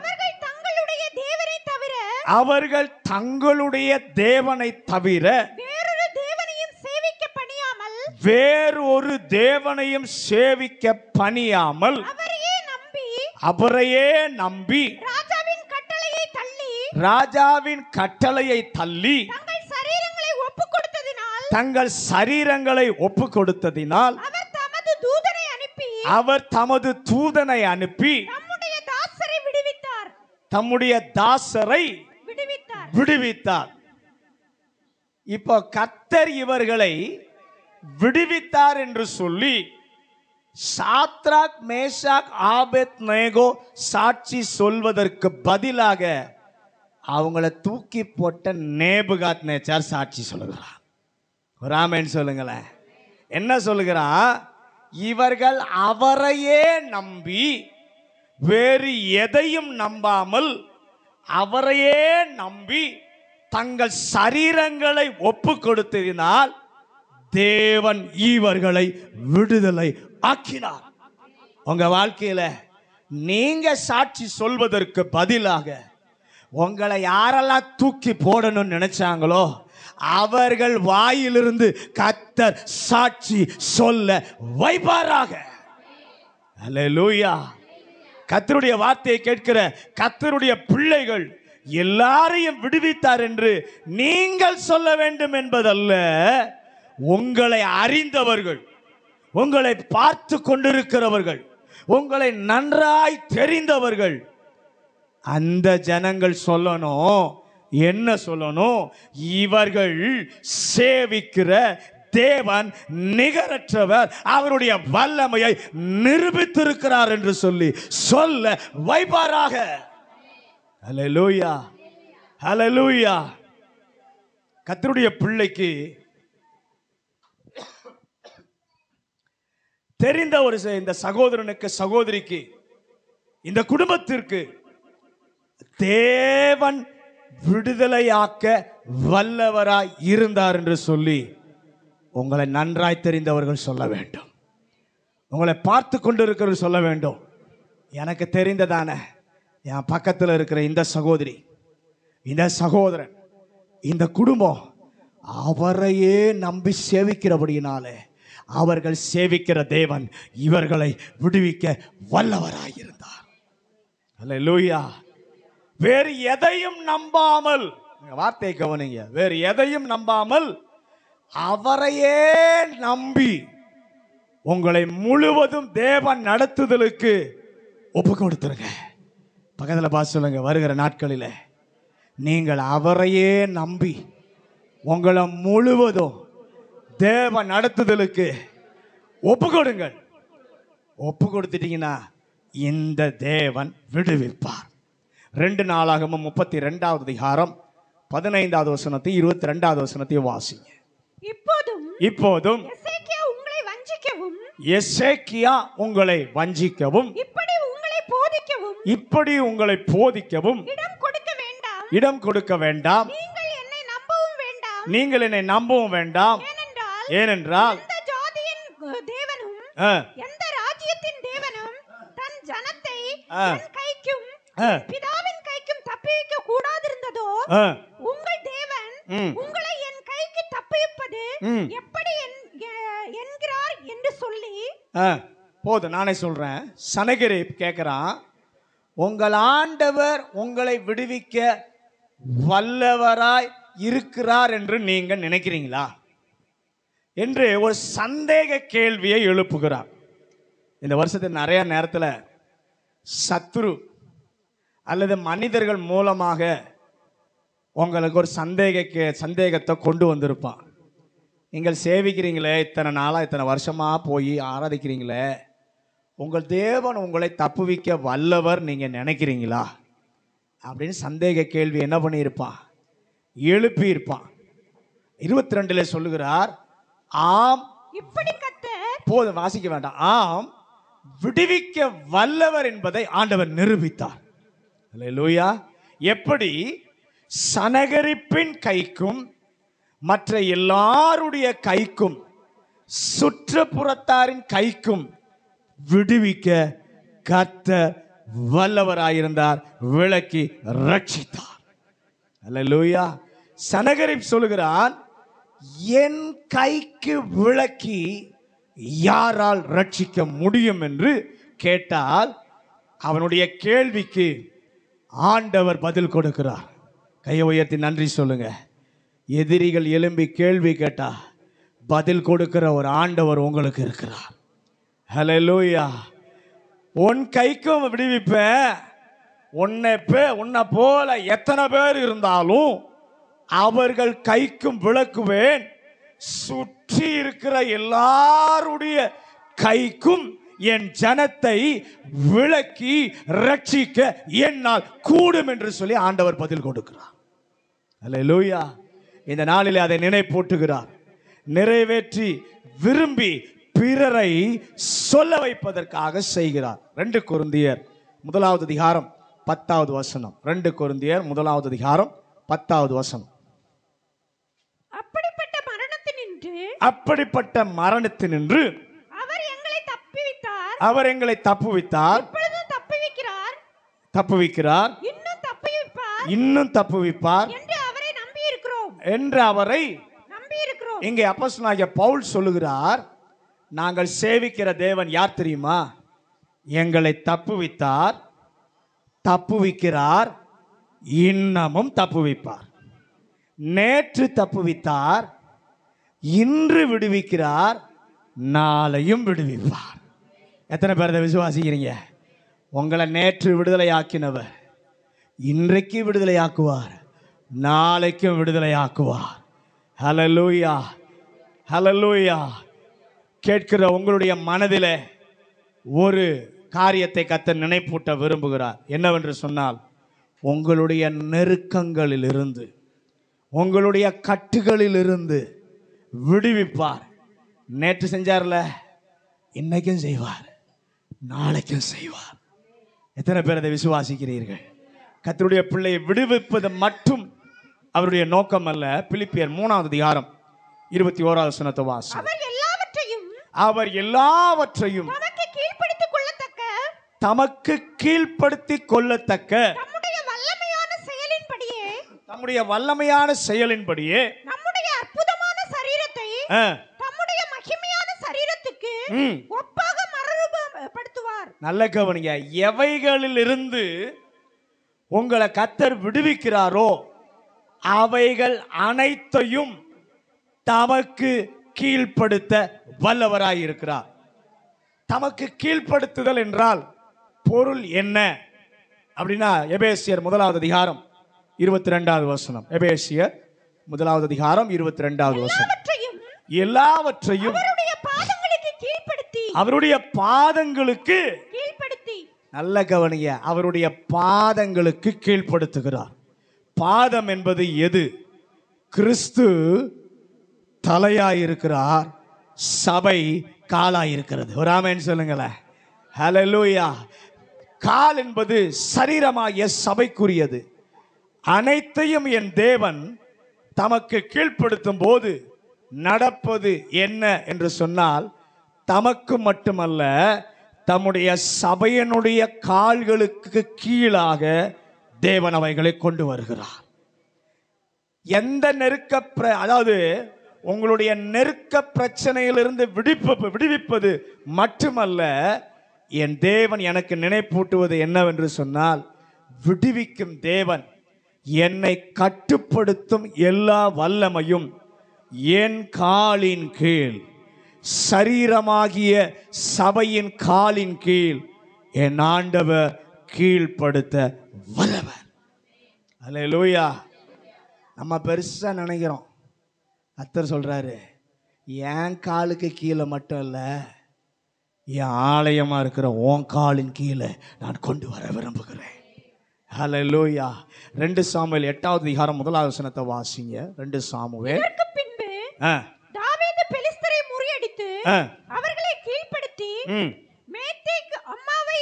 தங்களுடைய தேவனை தவிர அவர்கள் தங்களுடைய தேவனை தவிர வேறொரு தேவனையும் சேவிக்க பணியாமல் தேவனையும் சேவிக்க பணியாமல் அவரையே நம்பி அவரையே நம்பி ராஜாவின் கட்டளையை தள்ளி தங்கள் சரீரங்களை ஒப்பு கொடுத்ததினால் அவர் தமது தூதனை அனுப்பி தம்முடைய தாசரை விடுவித்தார் இப்போ கத்தர் இவர்களை விடுவித்தார் என்று சொல்லி சாத்ராக் மேஷாக் ஆபெத் நேகோ சாட்சி சொல்வதற்கு பதிலாக அவங்கள தூக்கி போட்ட நேபுகாத் நேச்சார் சாட்சி சொல்லுகிறான் ராமன் சொல்லுங்களேன் என்ன சொல்லுகிறா இவர்கள் அவரையே நம்பி வேறு எதையும் நம்பாமல் அவரையே நம்பி தங்கள் சரீரங்களை ஒப்பு கொடுத்ததினால் தேவன் ஈவர்களை விடுதலை ஆக்கினார் உங்க வாழ்க்கையில நீங்க சாட்சி சொல்வதற்கு பதிலாக உங்களை யாரெல்லாம் தூக்கி போடணும்னு நினைச்சாங்களோ அவர்கள் வாயிலிருந்து கத்தர் சாட்சி சொல்ல வைப்பாராக லூயா கத்தருடைய வார்த்தையை கேட்கிற கத்தருடைய பிள்ளைகள் எல்லாரையும் விடுவித்தார் என்று நீங்கள் சொல்ல வேண்டும் என்பதல்ல உங்களை அறிந்தவர்கள் உங்களை பார்த்து கொண்டிருக்கிறவர்கள் உங்களை நன்றாய் தெரிந்தவர்கள் அந்த ஜனங்கள் சொல்லணும் என்ன சொல்லணும் இவர்கள் சேவிக்கிற தேவன் நிகரற்றவர் அவருடைய வல்லமையை நிரூபித்திருக்கிறார் என்று சொல்லி சொல்ல வைப்பாராக கத்தருடைய பிள்ளைக்கு தெரிந்த ஒரு இந்த சகோதரனுக்கு சகோதரிக்கு இந்த குடும்பத்திற்கு தேவன் விடுதலையாக்க வல்லவராய் இருந்தார் என்று சொல்லி உங்களை நன்றாய் தெரிந்தவர்கள் சொல்ல வேண்டும் உங்களை பார்த்து கொண்டு இருக்கிறவர் சொல்ல வேண்டும் எனக்கு தெரிந்ததான என் பக்கத்தில் இருக்கிற இந்த சகோதரி இந்த சகோதரன் இந்த குடும்பம் அவரையே நம்பி சேவிக்கிறபடியினாலே அவர்கள் சேவிக்கிற தேவன் இவர்களை விடுவிக்க வல்லவராயிருந்தார் அல்ல லூயா வேறு எதையும் நம்பாமல் வார்த்தையை கவனிங்க வேறு எதையும் நம்பாமல் அவரையே நம்பி உங்களை முழுவதும் தேவன் நடத்துதலுக்கு ஒப்பு கொடுத்துருங்க பக்கத்தில் பார்த்து சொல்லுங்க வருகிற நாட்களில் நீங்கள் அவரையே நம்பி உங்களை முழுவதும் தேவன் நடத்துதலுக்கு ஒப்பு கொடுங்கள் ஒப்பு கொடுத்துட்டீங்கன்னா இந்த தேவன் விடுவிப்பார் ரெண்டு நாளாகவும் முப்பத்தி ரெண்டாவது அதிகாரம் பதினைந்தாவது வசனத்தை இருபத்தி ரெண்டாவது வசனத்தையும் வாசிங்க இப்போதும் இப்போதும் உங்களை வஞ்சிக்கவும் இப்படி உங்களை போதிக்கவும் இப்படி உங்களை போதிக்கவும் இடம் கொடுக்க வேண்டாம் இடம் கொடுக்க வேண்டாம் நீங்கள் என்னை நம்பவும் வேண்டாம் நீங்கள் என்னை நம்பவும் வேண்டாம் ஏனென்றால் தேவனும் எந்த ராஜ்யத்தின் தேவனும் தன் ஜனத்தை கைக்கும் பிதா உங்கள் தேவன் உங்களை என் கைக்கு தப்பிப்பது எப்படி என்கிறார் என்று சொல்லி போது நானே சொல்றேன் சனகிரி கேட்கிறான் உங்கள் ஆண்டவர் உங்களை விடுவிக்க வல்லவராய் இருக்கிறார் என்று நீங்கள் நினைக்கிறீங்களா என்று ஒரு சந்தேக கேள்வியை எழுப்புகிறார் இந்த வருஷத்தில் நிறைய நேரத்தில் சத்ரு அல்லது மனிதர்கள் மூலமாக உங்களுக்கு ஒரு சந்தேக சந்தேகத்தை கொண்டு வந்திருப்பான் நீங்கள் சேவிக்கிறீங்களே இத்தனை நாளாக இத்தனை வருஷமாக போய் ஆராதிக்கிறீங்களே உங்கள் தேவன் உங்களை தப்புவிக்க வல்லவர் நீங்கள் நினைக்கிறீங்களா அப்படின்னு சந்தேக கேள்வி என்ன பண்ணியிருப்பான் எழுப்பியிருப்பான் இருபத்தி ரெண்டுல சொல்லுகிறார் ஆம் இப்படி கத்த போதும் வாசிக்க வேண்டாம் ஆம் விடுவிக்க வல்லவர் என்பதை ஆண்டவர் நிரூபித்தார் லூயா எப்படி சனகரிப்பின் கைக்கும் மற்ற எல்லாருடைய கைக்கும் சுற்றுப்புறத்தாரின் கைக்கும் விடுவிக்க கத்த வல்லவராயிருந்தார் விளக்கி ரட்சித்தார் அல்ல லூயா சனகரிப் சொல்கிறான் என் கைக்கு விளக்கி யாரால் ரட்சிக்க முடியும் என்று கேட்டால் அவனுடைய கேள்விக்கு ஆண்டவர் பதில் கொடுக்கிறார் கையை உயர்த்தி நன்றி சொல்லுங்க எதிரிகள் எலும்பி கேள்வி கேட்டா பதில் கொடுக்கிற ஒரு ஆண்டவர் உங்களுக்கு இருக்கிறார் ஹலோ லூயா உன் கைக்கும் விடுவிப்ப உன்னை உன்னை போல எத்தனை பேர் இருந்தாலும் அவர்கள் கைக்கும் விளக்குவேன் சுற்றி இருக்கிற எல்லாருடைய கைக்கும் என் ஜனத்தை விளக்கி ரட்சிக்க என்னால் கூடும் என்று சொல்லி ஆண்டவர் பதில் கொடுக்கிறார் அல்ல லூயா இந்த நாளில் அதை நினைப்பூட்டுகிறார் நிறைவேற்றி விரும்பி பிறரை சொல்ல வைப்பதற்காக செய்கிறார் ரெண்டு குருந்தியர் முதலாவது அதிகாரம் பத்தாவது வசனம் ரெண்டு குருந்தியர் முதலாவது அதிகாரம் பத்தாவது வசனம் அப்படிப்பட்ட மரணத்தினின்று அப்படிப்பட்ட மரணத்தினின்று அவர் எங்களை தப்புவித்தார் அவர் எங்களை தப்புவித்தார் தப்புவிக்கிறார் தப்புவிக்கிறார் இன்னும் தப்புவிப்பார் இன்னும் தப்புவிப்பார் என்று அவரை இங்கே அப்போஸ்தலனாகிய பவுல் சொல்லுகிறார் நாங்கள் சேவிக்கிற தேவன் யார் தெரியுமா எங்களை தப்புவித்தார் தப்புவிக்கிறார் இன்னமும் தப்புவிப்பார் நேற்று தப்புவித்தார் இன்று விடுவிக்கிறார் நாளையும் விடுவிப்பார் எத்தனை பேர் விசுவாசிக்கிறீங்க உங்களை நேற்று விடுதலையாக்கினவர் இன்றைக்கு விடுதலையாக்குவார் நாளைக்கும் ஆக்குவார் ஹலலூயா ஹலலூயா கேட்கிற உங்களுடைய மனதில் ஒரு காரியத்தை கத்த நினைப்பூட்ட விரும்புகிறார் என்னவென்று சொன்னால் உங்களுடைய நெருக்கங்களிலிருந்து உங்களுடைய கட்டுகளிலிருந்து விடுவிப்பார் நேற்று செஞ்சார்ல இன்னைக்கும் செய்வார் நாளைக்கும் செய்வார் எத்தனை பேர் அதை விசுவாசிக்கிறீர்கள் கத்தருடைய பிள்ளையை விடுவிப்பது மட்டும் அவருடைய நோக்கம் அல்ல பிலிப்பியர் மூணாவது அதிகாரம் இருபத்தி ஓராவது சனத்தை வாசம் அவர் எல்லாவற்றையும் தமக்கு கீழ்ப்படுத்தி கொள்ளத்தக்க தம்முடைய வல்லமையான செயலின்படியே நம்முடைய அற்புதமான சரீரத்தை தம்முடைய மகிமையான சரீரத்துக்கு ஒப்பாக நல்ல கவனிங்க இருந்து உங்களை கத்தர் விடுவிக்கிறாரோ அவைகள் அனைத்தையும் தமக்கு கீழ்ப்படுத்த வல்லவராயிருக்கிறார் தமக்கு கீழ்ப்படுத்துதல் என்றால் பொருள் என்ன அப்படின்னா எபேசியர் முதலாவது அதிகாரம் இருபத்தி ரெண்டாவது வசனம் எபேசியர் முதலாவது அதிகாரம் இருபத்தி ரெண்டாவது வசனம் எல்லாவற்றையும் அவருடைய பாதங்களுக்கு நல்ல கவனிய அவருடைய பாதங்களுக்கு கீழ்ப்படுத்துகிறார் பாதம் என்பது எது கிறிஸ்து தலையாயிருக்கிறார் சபை காலாயிருக்கிறது ஒரு ஆமேன்னு சொல்லுங்களேன் லூயா கால் என்பது சரீரமாகிய சபைக்குரியது அனைத்தையும் என் தேவன் தமக்கு கீழ்ப்படுத்தும் போது நடப்பது என்ன என்று சொன்னால் தமக்கு மட்டுமல்ல தம்முடைய சபையனுடைய கால்களுக்கு கீழாக தேவன் அவைகளை கொண்டு வருகிறார் எந்த நெருக்க அதாவது உங்களுடைய நெருக்க பிரச்சனையிலிருந்து விடுப்பு விடுவிப்பது மட்டுமல்ல என் தேவன் எனக்கு நினைப்பூட்டுவது என்னவென்று சொன்னால் விடுவிக்கும் தேவன் என்னை கட்டுப்படுத்தும் எல்லா வல்லமையும் என் காலின் கீழ் சரீரமாகிய சபையின் காலின் கீழ் என் ஆண்டவர் கீழ்ப்படுத்த வல்ல அதில் லூயா நம்ம பெருசாக நினைக்கிறோம் அத்தர் சொல்கிறாரு என் காலுக்கு கீழே மட்டும் இல்லை என் ஆலயமாக இருக்கிற ஓன் காலின் கீழே நான் கொண்டு வர விரும்புகிறேன் ஹலோ லூயா ரெண்டு சாமுவேல் எட்டாவது விகாரம் முதல் ஆலோசனத்தை வாசிங்க ரெண்டு சாமுவே பின்பு தாவீது பெலிஸ்தரை முறியடித்து அவர்களை கீழ்ப்படுத்தி அம்மாவை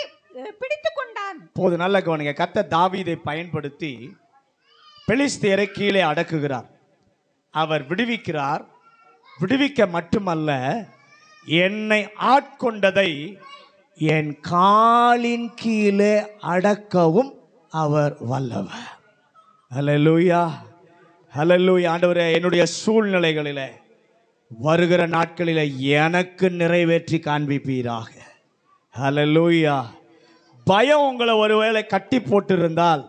பிடித்து கொண்டான் போது நல்ல கவனிங்க கத்த தாவீதை பயன்படுத்தி பெலிஸ்தியரை கீழே அடக்குகிறார் அவர் விடுவிக்கிறார் விடுவிக்க மட்டுமல்ல என்னை ஆட்கொண்டதை என் காலின் கீழே அடக்கவும் அவர் வல்லவர் ஹலலூயா ஹலலூயா ஆண்டவர் என்னுடைய சூழ்நிலைகளில் வருகிற நாட்களில் எனக்கு நிறைவேற்றி காண்பிப்பீராக ஹலலூயா பயம் உங்களை ஒருவேளை கட்டி போட்டிருந்தால்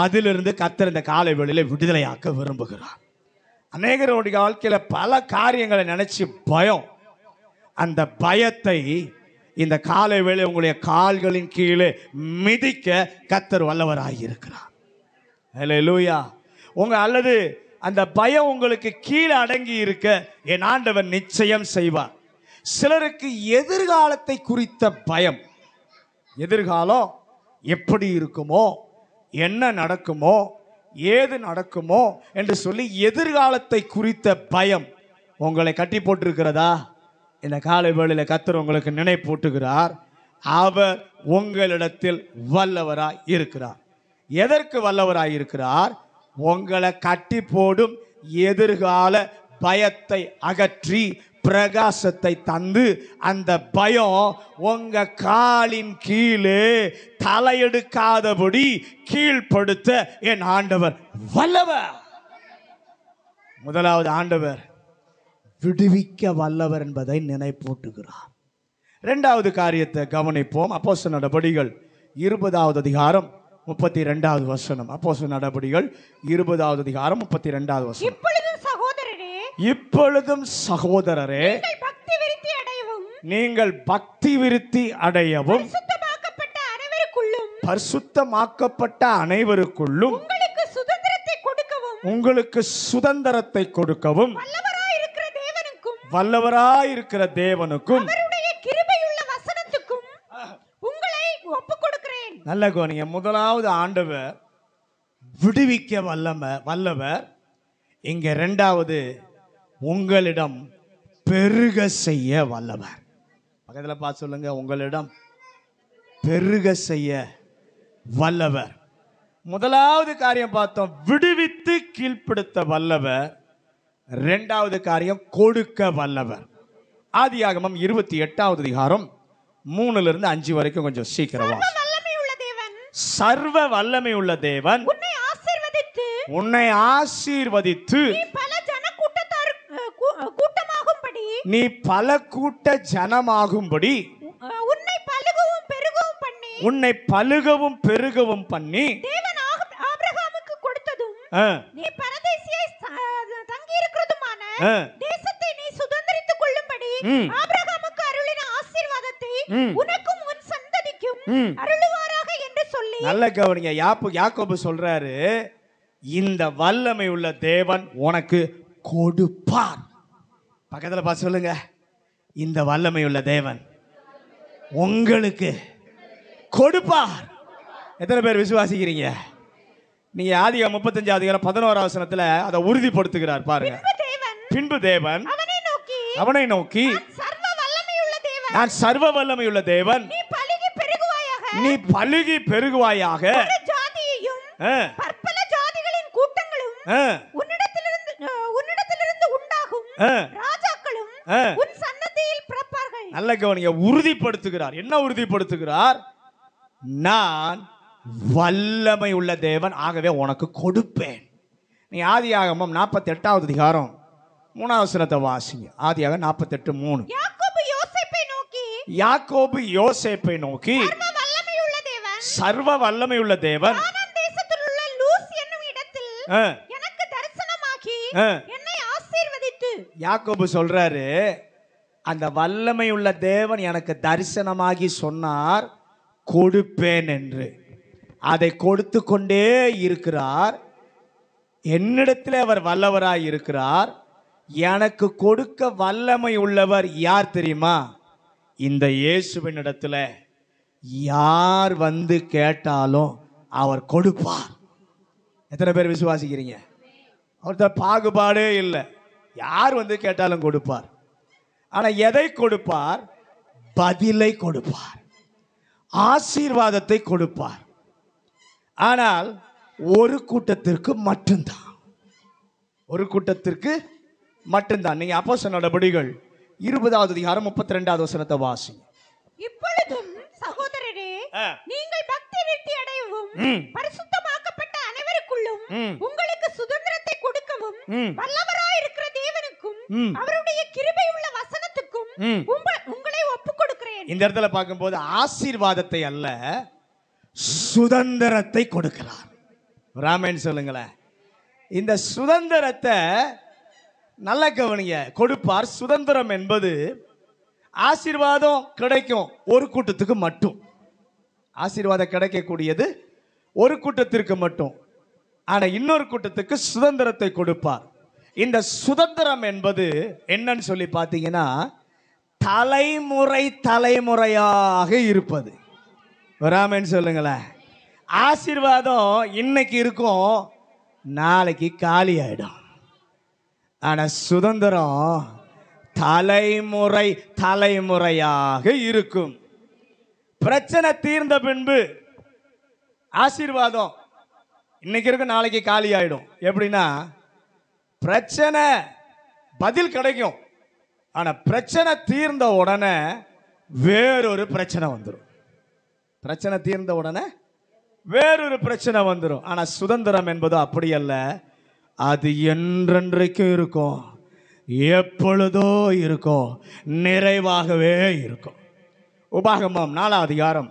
அதிலிருந்து கத்தர் இந்த காலை வேளையில் விடுதலையாக்க விரும்புகிறார் அநேகருடைய வாழ்க்கையில் பல காரியங்களை நினச்சி பயம் அந்த பயத்தை இந்த காலை வேளை உங்களுடைய கால்களின் கீழே மிதிக்க கத்தர் வல்லவராக இருக்கிறார் லூயா உங்கள் அல்லது அந்த பயம் உங்களுக்கு கீழே அடங்கி இருக்க என் ஆண்டவன் நிச்சயம் செய்வார் சிலருக்கு எதிர்காலத்தை குறித்த பயம் எதிர்காலம் எப்படி இருக்குமோ என்ன நடக்குமோ ஏது நடக்குமோ என்று சொல்லி எதிர்காலத்தை குறித்த பயம் உங்களை கட்டி போட்டிருக்கிறதா இந்த காலை வேளையில் கத்தர் உங்களுக்கு நினைப்பூட்டுகிறார் அவர் உங்களிடத்தில் வல்லவராய் இருக்கிறார் எதற்கு வல்லவராய் இருக்கிறார் உங்களை கட்டி போடும் எதிர்கால பயத்தை அகற்றி பிரகாசத்தை தந்து அந்த பயம் உங்க காலின் கீழே தலையெடுக்காதபடி கீழ்ப்படுத்த என் ஆண்டவர் வல்லவர் முதலாவது ஆண்டவர் விடுவிக்க வல்லவர் என்பதை நினைப்பூட்டுகிறார் ரெண்டாவது காரியத்தை கவனிப்போம் அப்போச நடபடிகள் இருபதாவது அதிகாரம் முப்பத்தி ரெண்டாவது வசனம் அப்போச நடபடிகள் இருபதாவது அதிகாரம் முப்பத்தி ரெண்டாவது வசனம் இப்பொழுதும் சகோதரரே நீங்கள் பக்தி விருத்தி அடையவும் பரிசுத்தமாக்கப்பட்ட அனைவருக்குள்ளும் உங்களுக்கு சுதந்திரத்தை கொடுக்கவும் வல்லவராயிருக்கிற தேவனுக்கும் நல்ல கோனிங்க முதலாவது ஆண்டவர் விடுவிக்க வல்லம வல்லவர் இங்கே ரெண்டாவது உங்களிடம் பெருக செய்ய வல்லவர் பக்கத்தில் பார்த்து சொல்லுங்க உங்களிடம் பெருக செய்ய வல்லவர் முதலாவது காரியம் பார்த்தோம் விடுவித்து கீழ்ப்படுத்த வல்லவர் ரெண்டாவது காரியம் கொடுக்க வல்லவர் ஆதியாகமம் இருபத்தி எட்டாவது அதிகாரம் மூணுல இருந்து அஞ்சு வரைக்கும் கொஞ்சம் சீக்கிரமா சர்வ வல்லமை உள்ள தேவன் உன்னை ஆசீர்வதித்து நீ பல கூட்ட ஜனமாகும்படி உன்னை பலுகவும் பெருகவும் பண்ணி உன்னை பலுகவும் பெருகவும் பண்ணி தேவன் ஆபிரகாமுக்கு கொடுத்ததும் நீ பரதேசியாய் தங்கி இருக்கிறதுமான தேசத்தை நீ சுதந்திரித்துக் கொள்ளும்படி ஆபிரகாமுக்கு அருளின ஆசீர்வாதத்தை உனக்கும் உன் சந்ததிக்கும் அருளுவாராக என்று சொல்லி நல்ல கவனிங்க யாப்பு யாக்கோபு சொல்றாரு இந்த வல்லமை உள்ள தேவன் உனக்கு கொடுப்பார் பக்கத்தில் பார்த்து சொல்லுங்க இந்த வல்லமை உள்ள தேவன் உங்களுக்கு கொடுப்பார் எத்தனை பேர் விசுவாசிக்கிறீங்க நீங்க ஆதிக முப்பத்தஞ்சு அதிகாரம் பதினோரா வசனத்துல அதை உறுதிப்படுத்துகிறார் பாருங்க பின்பு தேவன் அவனை நோக்கி நான் சர்வ வல்லமை உள்ள தேவன் நீ பழுகி பெருகுவாயாக ஆ கூட்டங்களும் உன்னிடத்திலிருந்து உன்னிடத்திலிருந்து உண்டாகும் உன் சன்னதியில் பிறப்பார்கள் நல்ல கவனிங்க உறுதிப்படுத்துகிறார் என்ன உறுதிப்படுத்துகிறார் நான் வல்லமை உள்ள தேவன் ஆகவே உனக்கு கொடுப்பேன் நீ ஆதி ஆகமம் நாற்பத்தி எட்டாவது அதிகாரம் மூணாவது சிரத்தை வாசிங்க ஆதியாக நாற்பத்தெட்டு மூணு யாக்கோபு யோசேப்பை நோக்கி சர்வ வல்லமை உள்ள தேவன் எனக்கு யாக்கோபு சொல்றாரு அந்த வல்லமை உள்ள தேவன் எனக்கு தரிசனமாகி சொன்னார் கொடுப்பேன் என்று அதை கொடுத்து கொண்டே இருக்கிறார் என்னிடத்தில் அவர் வல்லவராய் இருக்கிறார் எனக்கு கொடுக்க வல்லமை உள்ளவர் யார் தெரியுமா இந்த இயேசுவின் இடத்துல யார் வந்து கேட்டாலும் அவர் கொடுப்பார் எத்தனை பேர் விசுவாசிக்கிறீங்க அவர்த பாகுபாடே இல்லை யார் வந்து கேட்டாலும் கொடுப்பார் ஆனால் எதை கொடுப்பார் பதிலை கொடுப்பார் ஆசீர்வாதத்தை கொடுப்பார் ஆனால் ஒரு கூட்டத்திற்கு மட்டும்தான் ஒரு கூட்டத்திற்கு மட்டும்தான் நீங்க அப்போ சொன்ன நடபடிகள் இருபதாவது அதிகாரம் முப்பத்தி ரெண்டாவது வசனத்தை வாசி இப்பொழுதும் சகோதரரே நீங்கள் பக்தி அடையவும் பரிசுத்தமாக்கப்பட்ட அனைவருக்குள்ளும் உங்களுக்கு சுதந்திரத்தை கொடுக்கவும் இந்த இடத்துல பார்க்கும்போது ஆசீர்வாதத்தை அல்ல சுதந்திரத்தை கொடுக்கிறார் ராமன் சொல்லுங்களேன் இந்த சுதந்திரத்தை நல்ல கவனிங்க கொடுப்பார் சுதந்திரம் என்பது ஆசீர்வாதம் கிடைக்கும் ஒரு கூட்டத்துக்கு மட்டும் ஆசீர்வாதம் கிடைக்கக்கூடியது ஒரு கூட்டத்திற்கு மட்டும் ஆனால் இன்னொரு கூட்டத்துக்கு சுதந்திரத்தை கொடுப்பார் இந்த சுதந்திரம் என்பது என்னன்னு சொல்லி பார்த்தீங்கன்னா தலைமுறை தலைமுறையாக இருப்பது வராமன்னு சொல்லுங்களேன் ஆசீர்வாதம் இன்னைக்கு இருக்கும் நாளைக்கு காலி ஆயிடும் ஆனால் சுதந்திரம் தலைமுறை தலைமுறையாக இருக்கும் பிரச்சனை தீர்ந்த பின்பு ஆசீர்வாதம் இன்னைக்கு இருக்கும் நாளைக்கு காலி ஆயிடும் எப்படின்னா பிரச்சனை பதில் கிடைக்கும் ஆனால் பிரச்சனை தீர்ந்த உடனே வேறொரு பிரச்சனை வந்துடும் பிரச்சனை தீர்ந்த உடனே வேறொரு பிரச்சனை வந்துடும் ஆனால் சுதந்திரம் என்பது அப்படி அல்ல அது என்றென்றைக்கும் இருக்கும் எப்பொழுதோ இருக்கும் நிறைவாகவே இருக்கும் உபாகமம் நாலாவது அதிகாரம்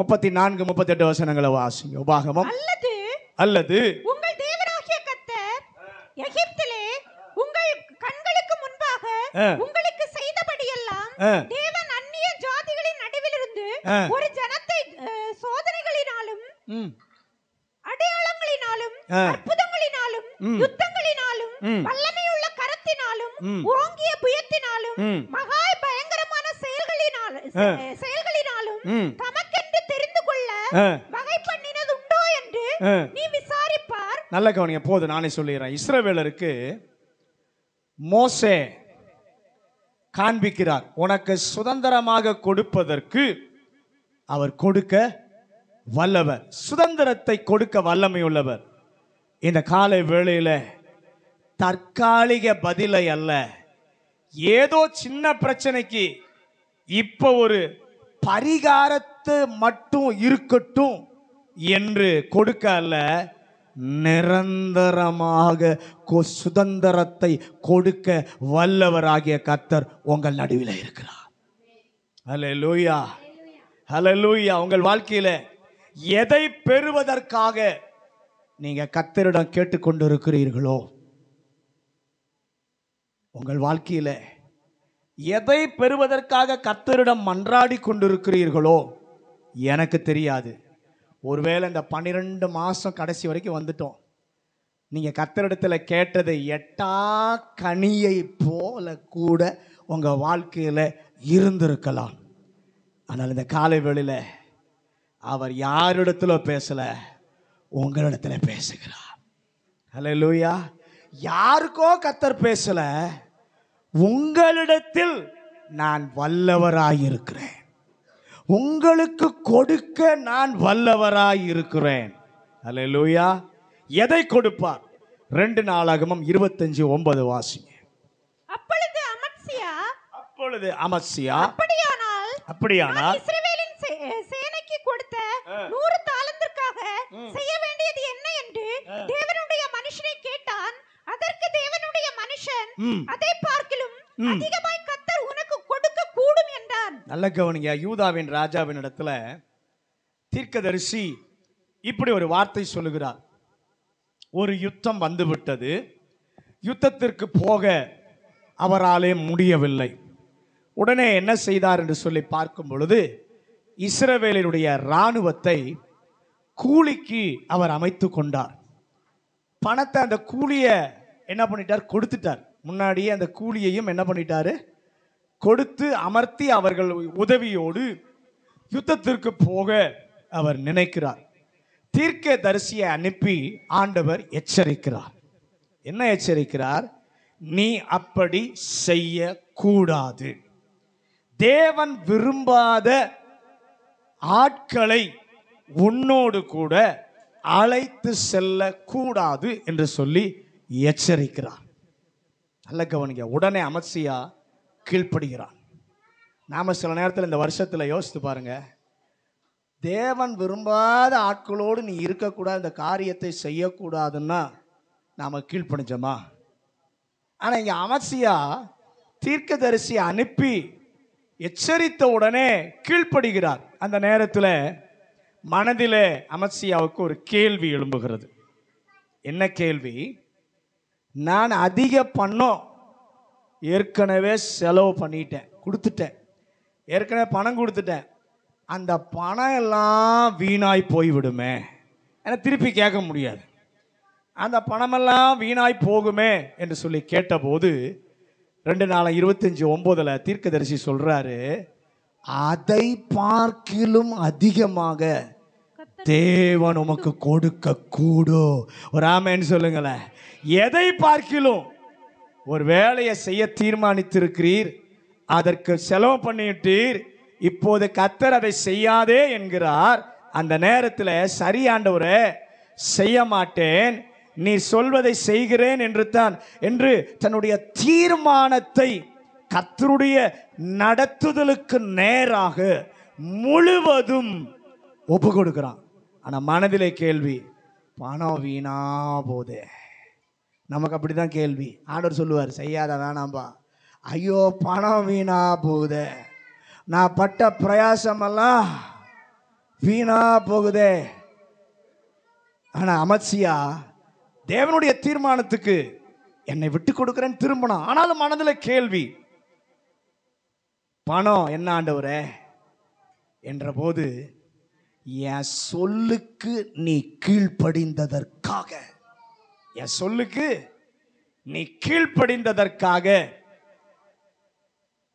முப்பத்தி நான்கு முப்பத்தி எட்டு வசனங்களை வாசிங்க உபாகமம் அல்லது உங்களுக்கு செய்தபடி எல்லாம் தேவன் அந்நிய ஜாதிகளின் நடுவிலிருந்து ஒரு ஜனத்தை சோதனைகளினாலும் அடையாளங்களினாலும் அற்புதங்களினாலும் யுத்தங்களினாலும் வல்லமையுள்ள கரத்தினாலும் ஓங்கிய புயத்தினாலும் மகா பயங்கரமான செயல்களினால செயல்களினாலும் தமக்கென்று தெரிந்து கொள்ள வகை பண்ணினது உண்டோ என்று நீ விசாரிப்பார் நல்ல கவனிங்க போது நானே சொல்லிடுறேன் இஸ்ரவேலருக்கு மோசே காண்பிக்கிறார் உனக்கு சுதந்திரமாக கொடுப்பதற்கு அவர் கொடுக்க வல்லவர் சுதந்திரத்தை கொடுக்க வல்லமை உள்ளவர் இந்த காலை வேளையில் தற்காலிக பதிலை அல்ல ஏதோ சின்ன பிரச்சனைக்கு இப்போ ஒரு பரிகாரத்தை மட்டும் இருக்கட்டும் என்று கொடுக்க அல்ல நிரந்தரமாக சுதந்திரத்தை கொடுக்க வல்லவராகிய கத்தர் உங்கள் நடுவில் இருக்கிறார் ஹலோ லூயா ஹலோ லூயா உங்கள் வாழ்க்கையில் எதை பெறுவதற்காக நீங்க கத்தரிடம் கேட்டுக்கொண்டு இருக்கிறீர்களோ உங்கள் வாழ்க்கையில் எதை பெறுவதற்காக கத்தரிடம் மன்றாடி கொண்டிருக்கிறீர்களோ எனக்கு தெரியாது ஒருவேளை இந்த பன்னிரெண்டு மாதம் கடைசி வரைக்கும் வந்துட்டோம் நீங்கள் கத்தரிடத்தில் கேட்டது எட்டா கனியை போல கூட உங்கள் வாழ்க்கையில் இருந்திருக்கலாம் ஆனால் இந்த காலை வேளையில் அவர் யாரிடத்துல பேசலை உங்களிடத்துல பேசுகிறார் ஹலோ லூயா யாருக்கோ கத்தர் பேசலை உங்களிடத்தில் நான் வல்லவராயிருக்கிறேன் உங்களுக்கு கொடுக்க நான் வல்லவராய் இருக்கிறேன் அல்ல லூயா எதை கொடுப்பார் ரெண்டு நாளாகமும் இருபத்தஞ்சு ஒன்பது வாசி அப்பொழுது அமத்சியா அப்பொழுது அமத்சியா அப்படியானால் அப்படியானால் சேனைக்கு கொடுத்த நூறு தாளத்திற்காக செய்ய வேண்டியது என்ன என்று தேவனுடைய மனுஷனை கேட்டான் அதற்கு தேவனுடைய மனுஷன் அதை பார்க்கிலும் அதிகமாய் கத்த கொடுக்க கூடும் என்றார் நல்ல கவனிங்க யூதாவின் ராஜாவின் இடத்துல தீர்க்கதரிசி இப்படி ஒரு வார்த்தை சொல்லுகிறார் ஒரு யுத்தம் வந்துவிட்டது யுத்தத்திற்கு போக அவராலே முடியவில்லை உடனே என்ன செய்தார் என்று சொல்லி பார்க்கும் பொழுது இஸ்ரவேலினுடைய இராணுவத்தை கூலிக்கு அவர் அமைத்து கொண்டார் பணத்தை அந்த கூலியை என்ன பண்ணிட்டார் கொடுத்துட்டார் முன்னாடியே அந்த கூலியையும் என்ன பண்ணிட்டாரு கொடுத்து அமர்த்தி அவர்கள் உதவியோடு யுத்தத்திற்கு போக அவர் நினைக்கிறார் தீர்க்க தரிசியை அனுப்பி ஆண்டவர் எச்சரிக்கிறார் என்ன எச்சரிக்கிறார் நீ அப்படி செய்யக்கூடாது தேவன் விரும்பாத ஆட்களை உன்னோடு கூட அழைத்து செல்லக்கூடாது என்று சொல்லி எச்சரிக்கிறார் நல்ல கவனிக்க உடனே அமர்சியா கீழ்ப்படுகிறான் நாம் சில நேரத்தில் இந்த வருஷத்தில் யோசித்து பாருங்கள் தேவன் விரும்பாத ஆட்களோடு நீ இருக்கக்கூடாது இந்த காரியத்தை செய்யக்கூடாதுன்னா நாம் கீழ்ப்பணிஞ்சோமா ஆனால் இங்கே அமர்சியா தீர்க்கதரிசி அனுப்பி எச்சரித்த உடனே கீழ்ப்படுகிறார் அந்த நேரத்தில் மனதிலே அமசியாவுக்கு ஒரு கேள்வி எழும்புகிறது என்ன கேள்வி நான் அதிக பண்ணோம் ஏற்கனவே செலவு பண்ணிட்டேன் கொடுத்துட்டேன் ஏற்கனவே பணம் கொடுத்துட்டேன் அந்த பணம் எல்லாம் வீணாய் போய்விடுமே என திருப்பி கேட்க முடியாது அந்த பணமெல்லாம் வீணாய் போகுமே என்று சொல்லி கேட்டபோது ரெண்டு நாள் இருபத்தஞ்சி ஒம்போதில் தீர்க்கதரிசி சொல்கிறாரு அதை பார்க்கிலும் அதிகமாக தேவன் உமக்கு கொடுக்க கூடும் ஒரு ஆமேன்னு சொல்லுங்களேன் எதை பார்க்கிலும் ஒரு வேலையை செய்ய தீர்மானித்திருக்கிறீர் அதற்கு செலவு பண்ணிட்டீர் இப்போது கத்தர் அதை செய்யாதே என்கிறார் அந்த நேரத்தில் சரியாண்டவரே செய்ய மாட்டேன் நீ சொல்வதை செய்கிறேன் என்று தான் என்று தன்னுடைய தீர்மானத்தை கத்தருடைய நடத்துதலுக்கு நேராக முழுவதும் ஒப்பு கொடுக்கிறான் ஆனால் மனதிலே கேள்வி பணம் வீணா போதே நமக்கு அப்படி தான் கேள்வி ஆண்டவர் சொல்லுவார் செய்யாத வேணாம்பா ஐயோ பணம் வீணா போகுதே நான் பட்ட பிரயாசமெல்லாம் வீணா போகுதே ஆனால் அமர்சியா தேவனுடைய தீர்மானத்துக்கு என்னை விட்டு கொடுக்குறேன்னு திரும்பணும் ஆனாலும் மனதில் கேள்வி பணம் என்ன ஆண்டவரே என்ற போது என் சொல்லுக்கு நீ கீழ்ப்படிந்ததற்காக என் சொல்லுக்கு நீ கீழ்ப்படிந்ததற்காக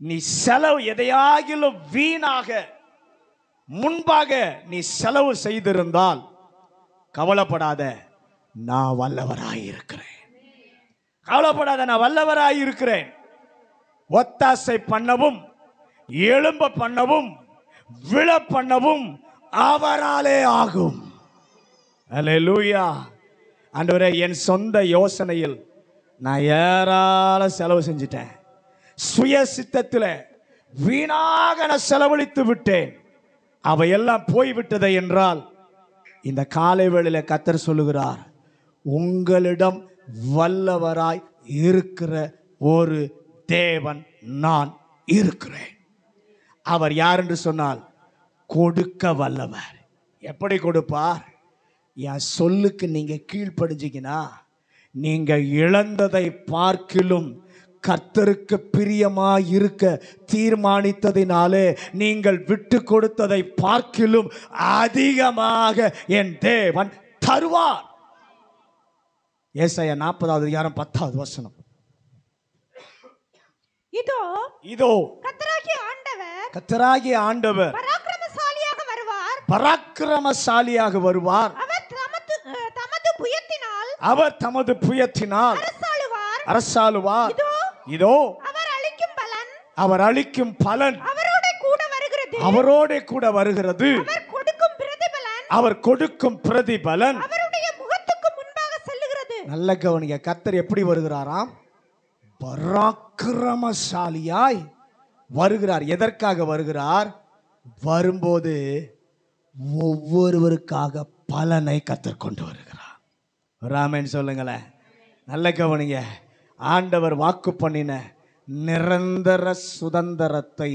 நீ செலவு எதையாகிலும் வீணாக முன்பாக நீ செலவு செய்திருந்தால் கவலைப்படாத நான் வல்லவராயிருக்கிறேன் கவலைப்படாத நான் வல்லவராயிருக்கிறேன் ஒத்தாசை பண்ணவும் எலும்ப பண்ணவும் விழ பண்ணவும் அவராலே ஆகும் அலே லூயா ஆண்டவரே என் சொந்த யோசனையில் நான் ஏராள செலவு செஞ்சிட்டேன் சுய சித்தத்தில் வீணாக நான் செலவழித்து விட்டேன் அவையெல்லாம் போய்விட்டதை என்றால் இந்த காலை வேளையில் கத்தர் சொல்லுகிறார் உங்களிடம் வல்லவராய் இருக்கிற ஒரு தேவன் நான் இருக்கிறேன் அவர் யார் என்று சொன்னால் கொடுக்க வல்லவர் எப்படி கொடுப்பார் என் சொல்லுக்கு நீங்கள் கீழ்ப்படிஞ்சிங்கன்னா நீங்கள் இழந்ததை பார்க்கிலும் கர்த்தருக்கு பிரியமா இருக்க தீர்மானித்ததினாலே நீங்கள் விட்டு கொடுத்ததை பார்க்கிலும் அதிகமாக என் தேவன் தருவார் ஏசாயா நாற்பதாவது யாரும் பத்தாவது வசனம் இதோ இதோ கத்தராகிய ஆண்டவர் கத்தராகிய ஆண்டவர் பராக்கிரமசாலியாக வருவார் பராக்கிரமசாலியாக வருவார் அவர் தமது புயத்தினால் அரசாளுவார் இதோ அவர் அளிக்கும் பலன் அவரோட கூட வருகிறது அவர் கொடுக்கும் பிரதிபலன் நல்ல கவனிக்க கத்தர் எப்படி வருகிறாராம் பராக்கிரமசாலியாய் வருகிறார் எதற்காக வருகிறார் வரும்போது ஒவ்வொருவருக்காக பலனை கத்தர் கொண்டு வருகிறார் ராமன் சொல்லுங்களேன் நல்ல கவனிங்க ஆண்டவர் வாக்கு பண்ணின நிரந்தர சுதந்திரத்தை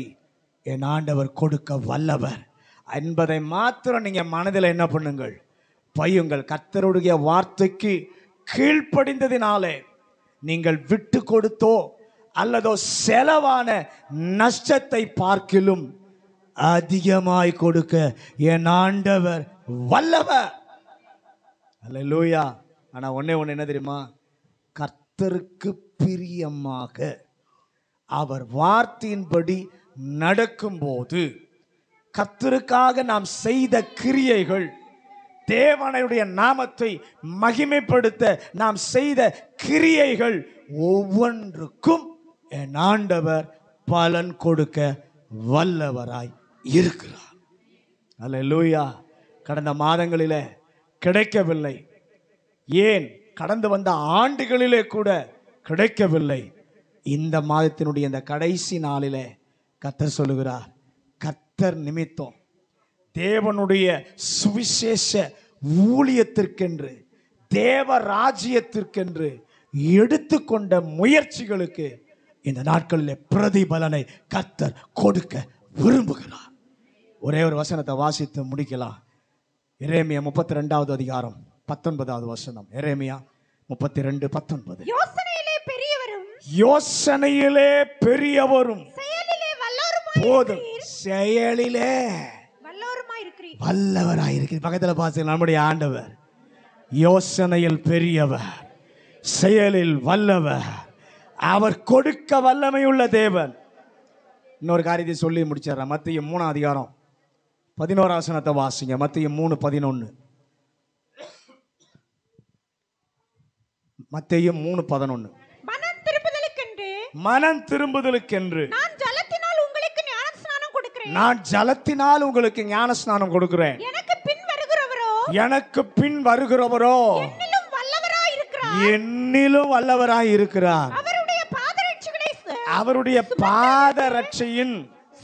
என் ஆண்டவர் கொடுக்க வல்லவர் என்பதை மாத்திரம் நீங்கள் மனதில் என்ன பண்ணுங்கள் பையுங்கள் கத்தருடைய வார்த்தைக்கு கீழ்ப்படிந்ததினாலே நீங்கள் விட்டு கொடுத்தோ அல்லதோ செலவான நஷ்டத்தை பார்க்கிலும் அதிகமாய் கொடுக்க என் ஆண்டவர் வல்லவர் அல்ல லூயா ஆனால் ஒன்றே ஒன்று என்ன தெரியுமா கர்த்தருக்கு பிரியமாக அவர் வார்த்தையின்படி நடக்கும்போது கத்தருக்காக நாம் செய்த கிரியைகள் தேவனுடைய நாமத்தை மகிமைப்படுத்த நாம் செய்த கிரியைகள் ஒவ்வொன்றுக்கும் என் ஆண்டவர் பலன் கொடுக்க வல்லவராய் இருக்கிறார் அல்ல லூயா கடந்த மாதங்களில் கிடைக்கவில்லை ஏன் கடந்து வந்த ஆண்டுகளிலே கூட கிடைக்கவில்லை இந்த மாதத்தினுடைய இந்த கடைசி நாளில் கத்தர் சொல்லுகிறார் கத்தர் நிமித்தம் தேவனுடைய சுவிசேஷ ஊழியத்திற்கென்று தேவ ராஜ்யத்திற்கென்று எடுத்துக்கொண்ட முயற்சிகளுக்கு இந்த நாட்களில் பிரதிபலனை கத்தர் கொடுக்க விரும்புகிறார் ஒரே ஒரு வசனத்தை வாசித்து முடிக்கலாம் இரேமிய முப்பத்தி ரெண்டாவது அதிகாரம் பத்தொன்பதாவது வசனம் எரேமியா முப்பத்தி ரெண்டு பத்தொன்பது யோசனையிலே பெரியவரும் யோசனையிலே பெரியவரும் போதும் செயலிலே வல்லவராயிருக்கிறீர் பக்கத்தில் பார்த்து நம்முடைய ஆண்டவர் யோசனையில் பெரியவர் செயலில் வல்லவர் அவர் கொடுக்க வல்லமை உள்ள தேவன் இன்னொரு காரியத்தை சொல்லி முடிச்சிடுறேன் மத்திய மூணு அதிகாரம் பதினோரு ஆசனத்தை வாசிங்க மத்திய மூணு பதினொன்று மத்தையும் மூணு பதினொன்னு மனம் திரும்புதலுக்கென்று மனம் திரும்புதலுக்கென்று நான் ஜலத்தினால் உங்களுக்கு ஞான ஸ்நானம் கொடுக்கிறேன் நான் ஜலத்தினால் உங்களுக்கு ஞான ஸ்நானம் கொடுக்கிறேன் எனக்கு பின் வருகிறவரோ எனக்கு பின் வருகிறவரோ என்னிலும் வல்லவராய் இருக்கிறார் என்னிலும் வல்லவராய் இருக்கிறார் அவருடைய பாத அவருடைய பாதரட்சையின்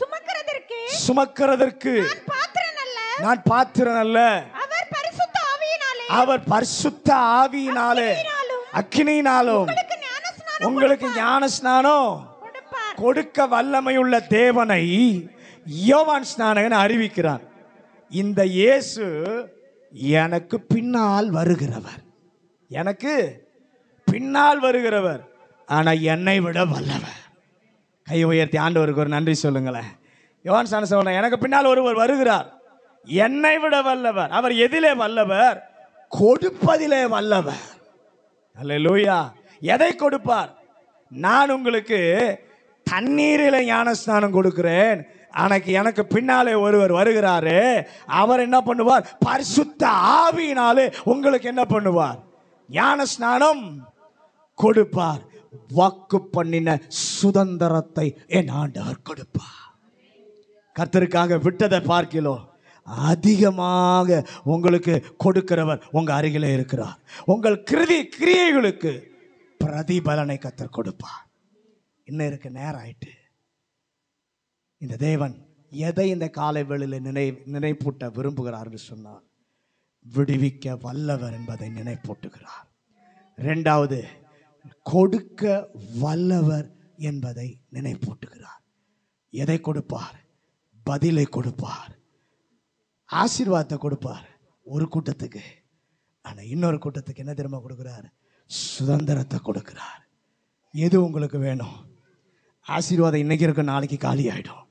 சுமக்கிறதற்கு சுமக்கிறதற்கு நான் பாத்திரன் அல்ல அவர் பரிசுத்த ஆவியினாலே அவர் பரிசுத்த ஆவியினாலே அக்னியினாலும் உங்களுக்கு ஞான ஸ்நானம் கொடுக்க உள்ள தேவனை யோவான் ஸ்நானகன் அறிவிக்கிறார் இந்த இயேசு எனக்கு பின்னால் வருகிறவர் எனக்கு பின்னால் வருகிறவர் ஆனால் என்னை விட வல்லவர் கை உயர்த்தி ஆண்டவருக்கு ஒரு நன்றி சொல்லுங்களேன் யோவான் சாணி சொல்றேன் எனக்கு பின்னால் ஒருவர் வருகிறார் என்னை விட வல்லவர் அவர் எதிலே வல்லவர் கொடுப்பதிலே வல்லவர் லூயா எதை கொடுப்பார் நான் உங்களுக்கு தண்ணீரில் ஸ்நானம் கொடுக்கிறேன் எனக்கு எனக்கு பின்னாலே ஒருவர் வருகிறாரு அவர் என்ன பண்ணுவார் பரிசுத்த ஆவியினாலே உங்களுக்கு என்ன பண்ணுவார் ஞான ஸ்நானம் கொடுப்பார் வாக்கு பண்ணின சுதந்திரத்தை என் ஆண்டவர் கொடுப்பார் கர்த்தருக்காக விட்டதை பார்க்கிலோ அதிகமாக உங்களுக்கு கொடுக்கிறவர் உங்கள் அருகிலே இருக்கிறார் உங்கள் கிருதி கிரியைகளுக்கு பிரதிபலனை கத்தர் கொடுப்பார் இன்னும் இருக்க நேரம் ஆயிட்டு இந்த தேவன் எதை இந்த காலை வேளையில் நினை நினைப்பூட்ட என்று சொன்னால் விடுவிக்க வல்லவர் என்பதை நினைப்பூட்டுகிறார் ரெண்டாவது கொடுக்க வல்லவர் என்பதை நினைப்பூட்டுகிறார் எதை கொடுப்பார் பதிலை கொடுப்பார் ஆசீர்வாதத்தை கொடுப்பார் ஒரு கூட்டத்துக்கு ஆனால் இன்னொரு கூட்டத்துக்கு என்ன தெரியுமா கொடுக்குறாரு சுதந்திரத்தை கொடுக்குறார் எது உங்களுக்கு வேணும் ஆசீர்வாதம் இன்றைக்கி இருக்கும் நாளைக்கு காலி ஆகிடும்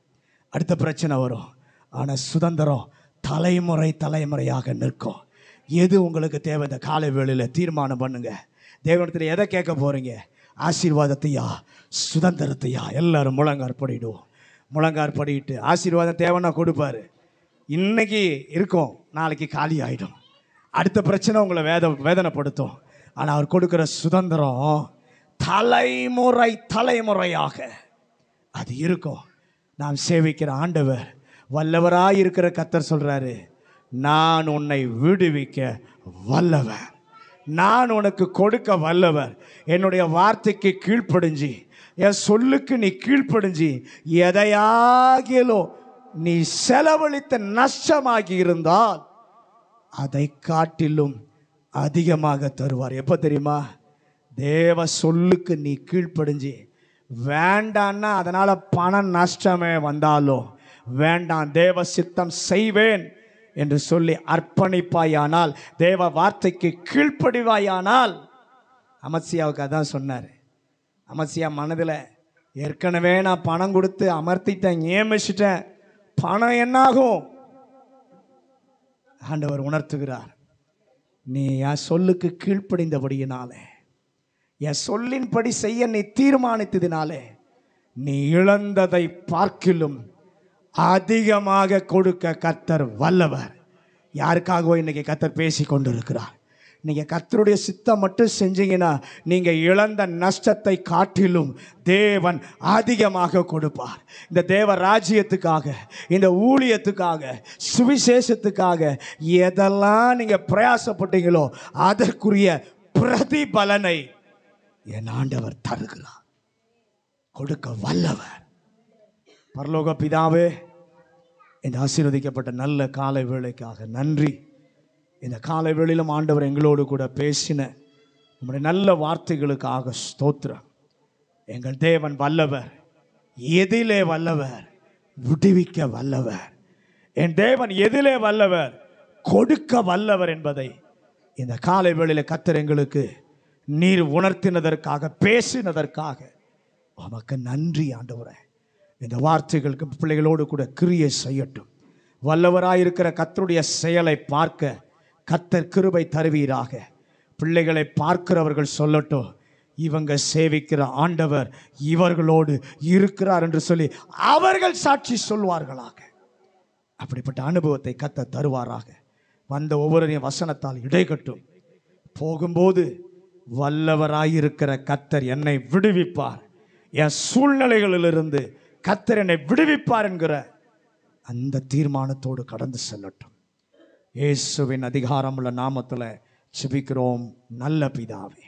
அடுத்த பிரச்சனை வரும் ஆனால் சுதந்திரம் தலைமுறை தலைமுறையாக நிற்கும் எது உங்களுக்கு தேவை இந்த காலை வேளையில் தீர்மானம் பண்ணுங்கள் தேவனத்தில் எதை கேட்க போகிறீங்க ஆசீர்வாதத்தையா சுதந்திரத்தையா எல்லாரும் முழங்கார் படிடுவோம் முழங்கார் படிட்டு ஆசீர்வாதம் தேவைன்னா கொடுப்பாரு இன்னைக்கு இருக்கும் நாளைக்கு காலி ஆகிடும் அடுத்த பிரச்சனை உங்களை வேத வேதனைப்படுத்தும் ஆனால் அவர் கொடுக்குற சுதந்திரம் தலைமுறை தலைமுறையாக அது இருக்கும் நாம் சேவிக்கிற ஆண்டவர் வல்லவராக இருக்கிற கத்தர் சொல்கிறாரு நான் உன்னை விடுவிக்க வல்லவர் நான் உனக்கு கொடுக்க வல்லவர் என்னுடைய வார்த்தைக்கு கீழ்ப்படிஞ்சு என் சொல்லுக்கு நீ கீழ்ப்படிஞ்சு எதையாகியலோ நீ செலவழித்த நஷ்டமாகி இருந்தால் அதை காட்டிலும் அதிகமாக தருவார் எப்போ தெரியுமா தேவ சொல்லுக்கு நீ கீழ்ப்படிஞ்சு வேண்டான்னா அதனால் பண நஷ்டமே வந்தாலும் வேண்டாம் தேவ சித்தம் செய்வேன் என்று சொல்லி அர்ப்பணிப்பாயானால் தேவ வார்த்தைக்கு கீழ்ப்படிவாயானால் அமத்சியாவுக்கு அதான் சொன்னார் அமத்சியா மனதில் ஏற்கனவே நான் பணம் கொடுத்து அமர்த்திட்டேன் நியமிச்சிட்டேன் பணம் என்னாகும் ஆண்டவர் உணர்த்துகிறார் நீ என் சொல்லுக்கு கீழ்ப்படிந்தபடியினாலே என் சொல்லின்படி செய்ய நீ தீர்மானித்ததினாலே நீ இழந்ததை பார்க்கிலும் அதிகமாக கொடுக்க கத்தர் வல்லவர் யாருக்காகவோ இன்னைக்கு கத்தர் பேசி கொண்டிருக்கிறார் நீங்கள் கத்தருடைய சித்தம் மட்டும் செஞ்சீங்கன்னா நீங்கள் இழந்த நஷ்டத்தை காட்டிலும் தேவன் அதிகமாக கொடுப்பார் இந்த தேவ ராஜ்யத்துக்காக இந்த ஊழியத்துக்காக சுவிசேஷத்துக்காக எதெல்லாம் நீங்கள் பிரயாசப்பட்டீங்களோ அதற்குரிய பிரதிபலனை என் ஆண்டவர் தருகிறார் கொடுக்க வல்லவர் பரலோக பிதாவே இந்த ஆசீர்வதிக்கப்பட்ட நல்ல காலை வேலைக்காக நன்றி இந்த காலை வெளியிலும் ஆண்டவர் எங்களோடு கூட பேசின உங்களுடைய நல்ல வார்த்தைகளுக்காக ஸ்தோத்திரம் எங்கள் தேவன் வல்லவர் எதிலே வல்லவர் விடுவிக்க வல்லவர் என் தேவன் எதிலே வல்லவர் கொடுக்க வல்லவர் என்பதை இந்த காலை வேளையில் கத்தர் எங்களுக்கு நீர் உணர்த்தினதற்காக பேசினதற்காக உமக்கு நன்றி ஆண்டவரே இந்த வார்த்தைகளுக்கு பிள்ளைகளோடு கூட கிரியை செய்யட்டும் வல்லவராயிருக்கிற கத்தருடைய செயலை பார்க்க கத்தர் கிருபை தருவீராக பிள்ளைகளை பார்க்கிறவர்கள் சொல்லட்டும் இவங்க சேவிக்கிற ஆண்டவர் இவர்களோடு இருக்கிறார் என்று சொல்லி அவர்கள் சாட்சி சொல்வார்களாக அப்படிப்பட்ட அனுபவத்தை கத்த தருவாராக வந்த ஒவ்வொருவரையும் வசனத்தால் இடைகட்டும் போகும்போது வல்லவராயிருக்கிற கத்தர் என்னை விடுவிப்பார் என் சூழ்நிலைகளிலிருந்து கத்தர் என்னை விடுவிப்பார் என்கிற அந்த தீர்மானத்தோடு கடந்து செல்லட்டும் இயேசுவின் அதிகாரமுள்ள நாமத்தில் சிபிக்கிறோம் நல்ல பிதாவே